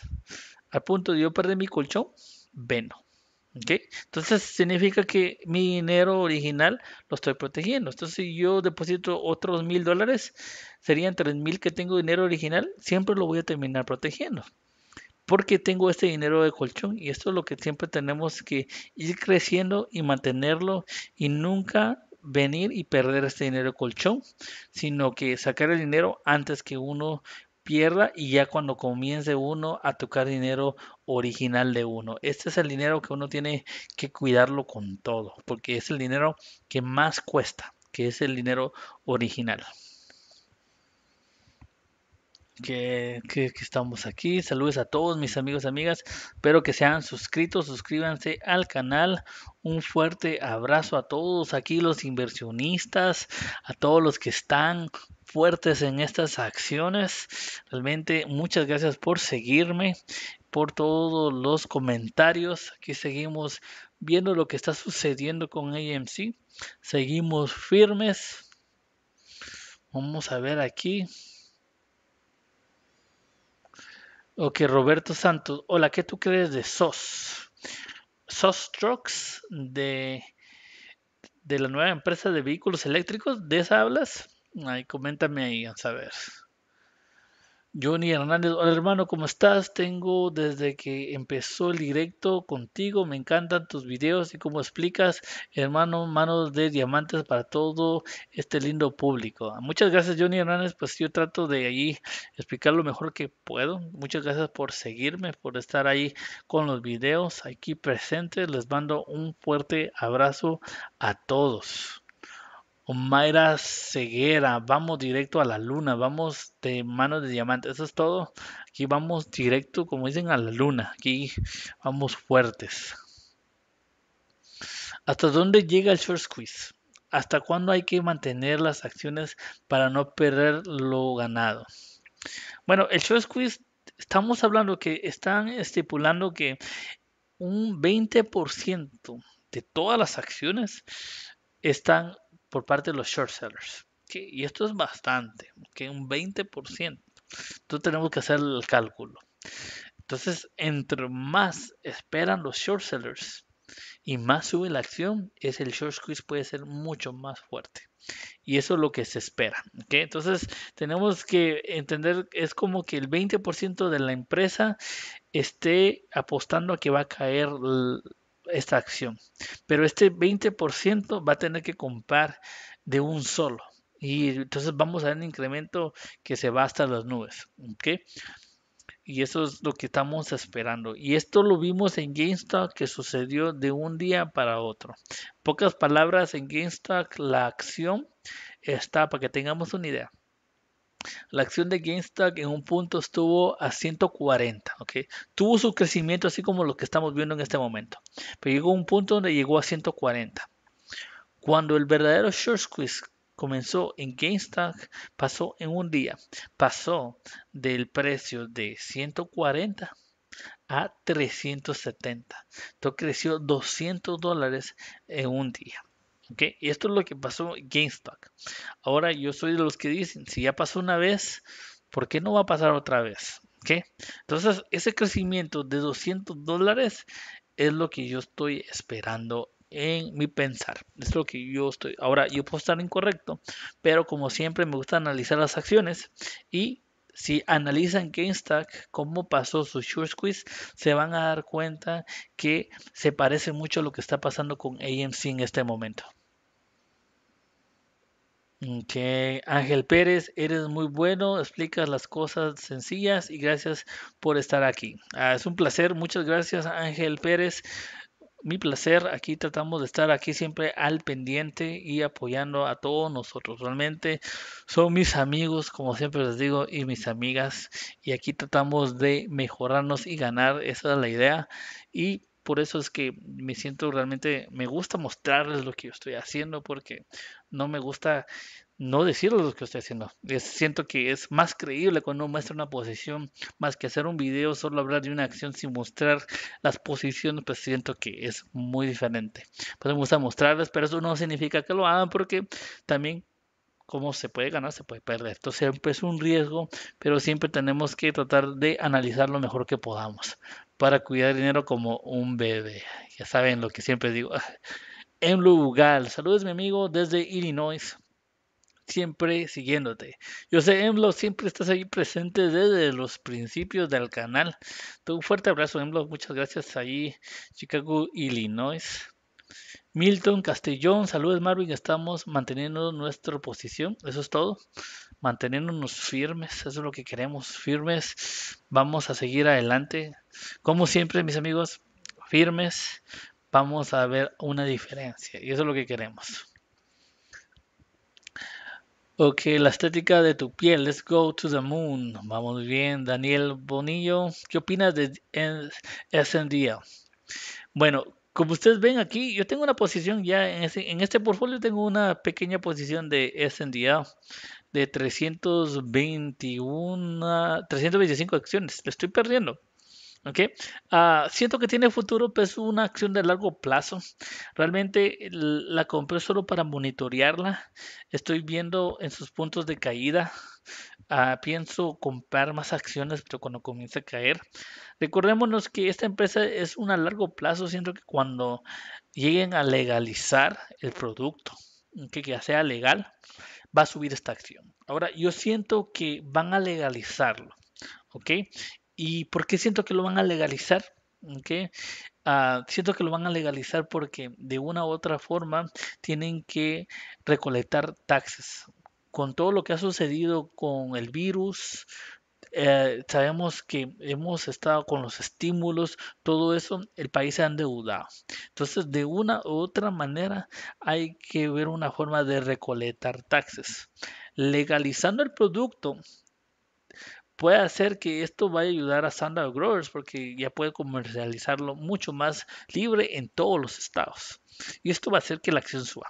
al punto de yo perder mi colchón, veno. Entonces significa que mi dinero original lo estoy protegiendo. Entonces si yo deposito otros mil dólares, serían tres mil que tengo dinero original, siempre lo voy a terminar protegiendo. Porque tengo este dinero de colchón y esto es lo que siempre tenemos que ir creciendo y mantenerlo y nunca venir y perder este dinero de colchón, sino que sacar el dinero antes que uno pierda y ya cuando comience uno a tocar dinero original de uno. Este es el dinero que uno tiene que cuidarlo con todo, porque es el dinero que más cuesta, que es el dinero original. Que, que, estamos aquí. Saludos a todos mis amigos y amigas. Espero que sean suscritos Suscríbanse al canal. Un fuerte abrazo a todos aquí, los inversionistas, a todos los que están fuertes en estas acciones. Realmente muchas gracias por seguirme, por todos los comentarios. Aquí seguimos viendo lo que está sucediendo con AMC. Seguimos firmes. Vamos a ver aquí. Ok, Roberto Santos. Hola, ¿qué tú crees de SOS? SOS Trucks de, de la nueva empresa de vehículos eléctricos. ¿De esa hablas? Ahí, coméntame ahí, a saber. Johnny Hernández, hola hermano, ¿cómo estás? Tengo desde que empezó el directo contigo, me encantan tus videos y cómo explicas, hermano, manos de diamantes para todo este lindo público. Muchas gracias Johnny Hernández, pues yo trato de ahí explicar lo mejor que puedo. Muchas gracias por seguirme, por estar ahí con los videos aquí presentes. Les mando un fuerte abrazo a todos. Mayra Ceguera, vamos directo a la luna, vamos de manos de diamante, eso es todo. Aquí vamos directo, como dicen, a la luna, aquí vamos fuertes. ¿Hasta dónde llega el short squeeze? ¿Hasta cuándo hay que mantener las acciones para no perder lo ganado? Bueno, el short squeeze, estamos hablando que están estipulando que un 20% de todas las acciones están por parte de los short sellers. Y esto es bastante, que un 20%. Entonces tenemos que hacer el cálculo. Entonces, entre más esperan los short sellers y más sube la acción, es el short squeeze puede ser mucho más fuerte. Y eso es lo que se espera. ¿okay? Entonces, tenemos que entender, es como que el 20% de la empresa esté apostando a que va a caer esta acción. Pero este 20% va a tener que comprar de un solo. Y entonces vamos a ver un incremento que se va hasta las nubes. ¿ok? Y eso es lo que estamos esperando. Y esto lo vimos en GameStop que sucedió de un día para otro. Pocas palabras en GameStop, la acción está para que tengamos una idea la acción de GameStop en un punto estuvo a 140, Tuvo su crecimiento así como lo que estamos viendo en este momento, pero llegó a un punto donde llegó a 140. Cuando el verdadero short squeeze comenzó en GameStop, pasó en un día, pasó del precio de 140 a 370. Entonces creció 200 dólares en un día. Y esto es lo que pasó en GameStop. Ahora yo soy de los que dicen, si ya pasó una vez, ¿por qué no va a pasar otra vez? ¿Qué? Entonces, ese crecimiento de 200 dólares es lo que yo estoy esperando en mi pensar. Es lo que yo estoy. Ahora, yo puedo estar incorrecto, pero como siempre me gusta analizar las acciones y si analizan GameStack, cómo pasó su short squeeze, se van a dar cuenta que se parece mucho a lo que está pasando con AMC en este momento que Ángel Pérez, eres muy bueno, explicas las cosas sencillas y gracias por estar aquí. Ah, es un placer, muchas gracias Ángel Pérez. Mi placer, aquí tratamos de estar aquí siempre al pendiente y apoyando a todos nosotros. Realmente son mis amigos, como siempre les digo, y mis amigas. Y aquí tratamos de mejorarnos y ganar, esa es la idea. Y por eso es que me siento realmente, me gusta mostrarles lo que yo estoy haciendo porque no me gusta no decir lo que estoy haciendo. siento que es más creíble cuando muestra una posición, más que hacer un video, solo hablar de una acción sin mostrar las posiciones, pues siento que es muy diferente. Pues me gusta mostrarles, pero eso no significa que lo hagan porque también cómo se puede ganar, se puede perder. Entonces siempre es un riesgo, pero siempre tenemos que tratar de analizar lo mejor que podamos para cuidar dinero como un bebé. Ya saben lo que siempre digo en Bugal, Saludos, mi amigo, desde Illinois. Siempre siguiéndote. Yo sé, Emlo, siempre estás ahí presente desde los principios del canal. un fuerte abrazo, Emlo. Muchas gracias ahí, Chicago, Illinois. Milton Castellón, saludos, Marvin. Estamos manteniendo nuestra posición. Eso es todo. Manteniéndonos firmes. Eso es lo que queremos. Firmes. Vamos a seguir adelante. Como siempre, mis amigos, firmes vamos a ver una diferencia y eso es lo que queremos. Ok, la estética de tu piel. Let's go to the moon. Vamos bien, Daniel Bonillo. ¿Qué opinas de SNDL? Bueno, como ustedes ven aquí, yo tengo una posición ya en, este portfolio, tengo una pequeña posición de SNDL de 321, 325 acciones. Le estoy perdiendo. Ok, ah, siento que tiene futuro, pero es una acción de largo plazo. Realmente la compré solo para monitorearla. Estoy viendo en sus puntos de caída. Ah, pienso comprar más acciones, pero cuando comience a caer. Recordémonos que esta empresa es una a largo plazo. Siento que cuando lleguen a legalizar el producto, que ya sea legal, va a subir esta acción. Ahora, yo siento que van a legalizarlo. ¿ok? ¿Y por qué siento que lo van a legalizar? Ah, siento que lo van a legalizar porque de una u otra forma tienen que recolectar taxes. Con todo lo que ha sucedido con el virus, eh, sabemos que hemos estado con los estímulos, todo eso, el país se ha endeudado. Entonces, de una u otra manera, hay que ver una forma de recolectar taxes. Legalizando el producto, puede hacer que esto vaya a ayudar a Standard Growers porque ya puede comercializarlo mucho más libre en todos los estados. Y esto va a hacer que la acción suba.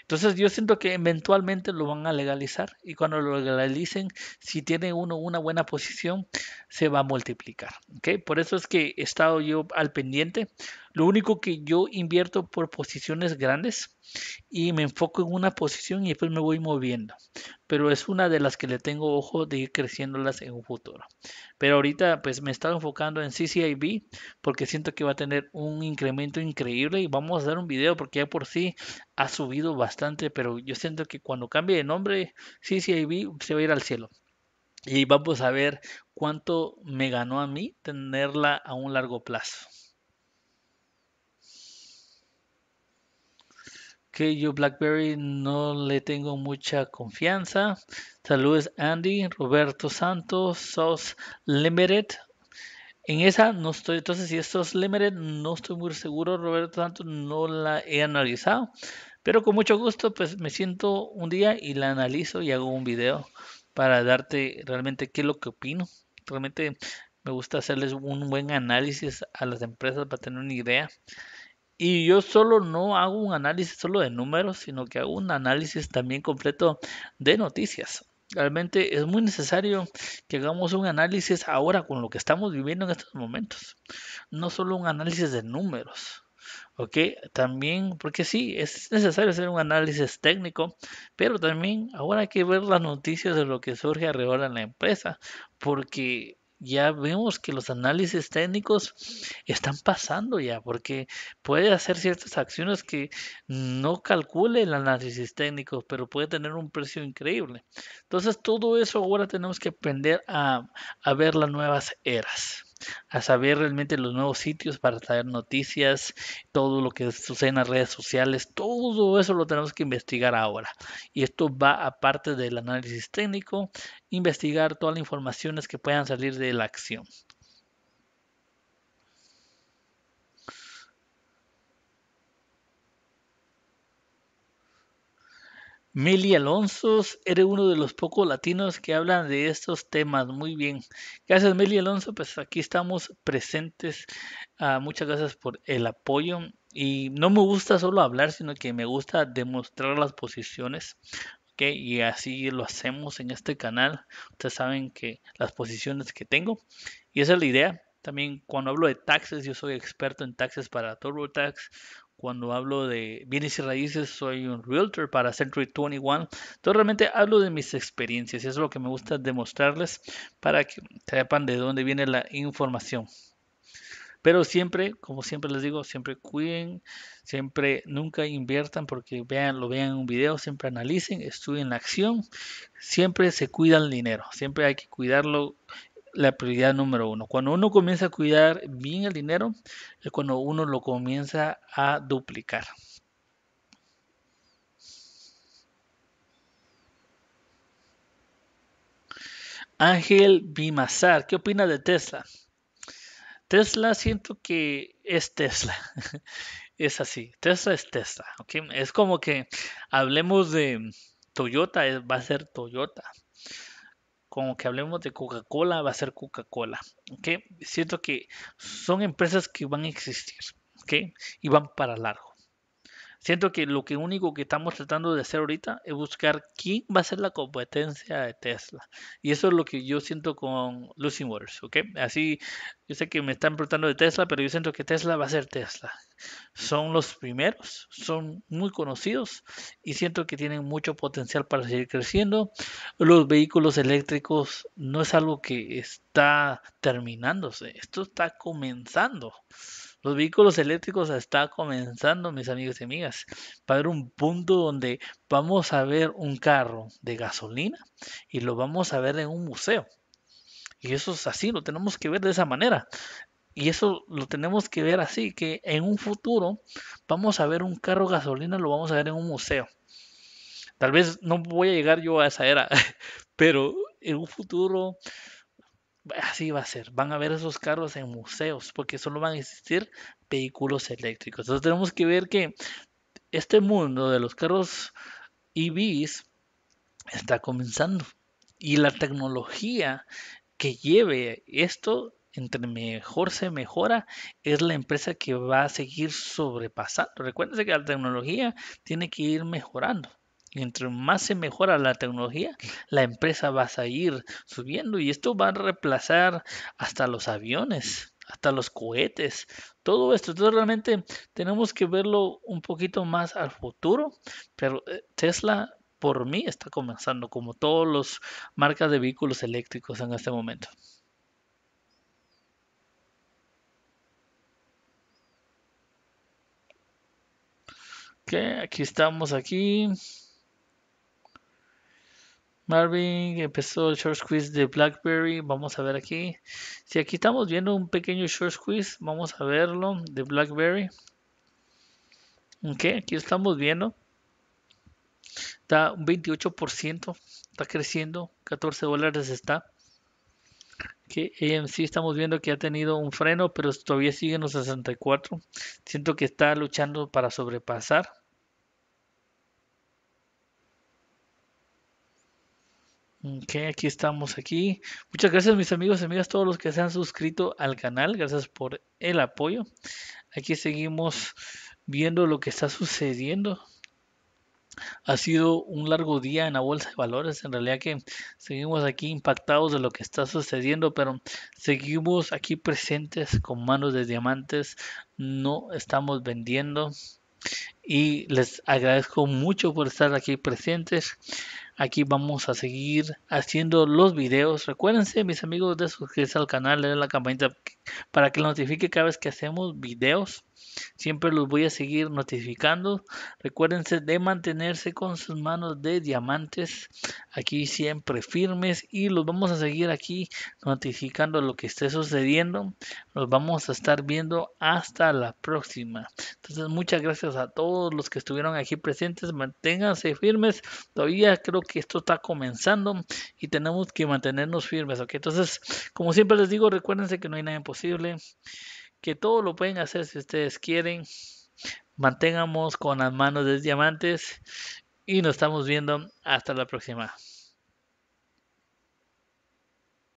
Entonces yo siento que eventualmente lo van a legalizar y cuando lo legalicen, si tiene uno una buena posición, se va a multiplicar. ¿okay? Por eso es que he estado yo al pendiente lo único que yo invierto por posiciones grandes y me enfoco en una posición y después me voy moviendo. Pero es una de las que le tengo ojo de ir creciéndolas en un futuro. Pero ahorita pues me he enfocando en CCIB porque siento que va a tener un incremento increíble y vamos a dar un video porque ya por sí ha subido bastante, pero yo siento que cuando cambie de nombre CCIB se va a ir al cielo. Y vamos a ver cuánto me ganó a mí tenerla a un largo plazo. que yo BlackBerry no le tengo mucha confianza. Saludos Andy, Roberto Santos, SOS Limited. En esa no estoy, entonces si estos SOS Limited, no estoy muy seguro, Roberto Santos, no la he analizado. Pero con mucho gusto, pues me siento un día y la analizo y hago un video para darte realmente qué es lo que opino. Realmente me gusta hacerles un buen análisis a las empresas para tener una idea. Y yo solo no hago un análisis solo de números, sino que hago un análisis también completo de noticias. Realmente es muy necesario que hagamos un análisis ahora con lo que estamos viviendo en estos momentos. No solo un análisis de números. ¿Ok? También, porque sí, es necesario hacer un análisis técnico, pero también ahora hay que ver las noticias de lo que surge alrededor de la empresa, porque ya vemos que los análisis técnicos están pasando ya, porque puede hacer ciertas acciones que no calcule el análisis técnico, pero puede tener un precio increíble. Entonces todo eso ahora tenemos que aprender a, a ver las nuevas eras a saber realmente los nuevos sitios para saber noticias, todo lo que sucede en las redes sociales, todo eso lo tenemos que investigar ahora. Y esto va aparte del análisis técnico, investigar todas las informaciones que puedan salir de la acción. Meli Alonso, eres uno de los pocos latinos que hablan de estos temas. Muy bien. Gracias, Meli Alonso. Pues aquí estamos presentes. Ah, muchas gracias por el apoyo. Y no me gusta solo hablar, sino que me gusta demostrar las posiciones. y así lo hacemos en este canal. Ustedes saben que las posiciones que tengo. Y esa es la idea. También cuando hablo de taxes, yo soy experto en taxes para TurboTax, cuando hablo de bienes y raíces, soy un realtor para Century 21. Entonces realmente hablo de mis experiencias y es lo que me gusta demostrarles para que sepan de dónde viene la información. Pero siempre, como siempre les digo, siempre cuiden, siempre nunca inviertan porque vean, lo vean en un video, siempre analicen, estudien la acción, siempre se cuida el dinero, siempre hay que cuidarlo la prioridad número uno. Cuando uno comienza a cuidar bien el dinero, es cuando uno lo comienza a duplicar. Ángel Bimazar, ¿qué opina de Tesla? Tesla siento que es Tesla. es así. Tesla es Tesla. Es como que hablemos de Toyota, eh, va a ser Toyota como que hablemos de Coca-Cola, va a ser Coca-Cola. ¿okay? Siento que son empresas que van a existir ¿okay? y van para largo. Siento que lo único que estamos tratando de hacer ahorita es buscar quién va a ser la competencia de Tesla. Y eso es lo que yo siento con Lucy Words, Así, yo sé que me están preguntando de Tesla, pero yo siento que Tesla va a ser Tesla son los primeros, son muy conocidos y siento que tienen mucho potencial para seguir creciendo. Los vehículos eléctricos no es algo que está terminándose, esto está comenzando. Los vehículos eléctricos está comenzando, mis amigos y amigas. para ver un punto donde vamos a ver un carro de gasolina y lo vamos a ver en un museo. Y eso es así, lo tenemos que ver de esa manera. Y eso lo tenemos que ver así, que en un futuro vamos a ver un carro gasolina, lo vamos a ver en un museo. Tal vez no voy a llegar yo a esa era, pero en un futuro así va a ser. Van a ver esos carros en museos, porque solo van a existir vehículos eléctricos. Entonces tenemos que ver que este mundo de los carros EVs está comenzando. Y la tecnología que lleve esto entre mejor se mejora, es la empresa que va a seguir sobrepasando. Recuérdense que la tecnología tiene que ir mejorando. Y entre más se mejora la tecnología, la empresa va a seguir subiendo y esto va a reemplazar hasta los aviones, hasta los cohetes, todo esto. Entonces realmente tenemos que verlo un poquito más al futuro, pero eh, Tesla por mí está comenzando como todas las marcas de vehículos eléctricos en este momento. aquí estamos aquí. Marvin empezó el short quiz de BlackBerry. Vamos a ver aquí. Si aquí estamos viendo un pequeño short quiz, vamos a verlo de BlackBerry. Ok, aquí estamos viendo. Está un 28%, está creciendo, 14 dólares está. Que AMC estamos viendo que ha tenido un freno, pero todavía sigue en los 64. Siento que está luchando para sobrepasar. Ok, aquí estamos aquí. Muchas gracias mis amigos y amigas, todos los que se han suscrito al canal. Gracias por el apoyo. Aquí seguimos viendo lo que está sucediendo. Ha sido un largo día en la bolsa de valores. En realidad que seguimos aquí impactados de lo que está sucediendo, pero seguimos aquí presentes con manos de diamantes. No estamos vendiendo. Y les agradezco mucho por estar aquí presentes. Aquí vamos a seguir haciendo los videos. Recuérdense, mis amigos, de suscribirse al canal, de la campanita para que les notifique cada vez que hacemos videos. Siempre los voy a seguir notificando. Recuérdense de mantenerse con sus manos de diamantes aquí siempre firmes y los vamos a seguir aquí notificando lo que esté sucediendo. Nos vamos a estar viendo hasta la próxima. Entonces muchas gracias a todos los que estuvieron aquí presentes. Manténganse firmes. Todavía creo que esto está comenzando y tenemos que mantenernos firmes. Okay, Entonces, como siempre les digo, recuérdense que no hay nada imposible que todo lo pueden hacer si ustedes quieren. Mantengamos con las manos de diamantes y nos estamos viendo hasta la próxima.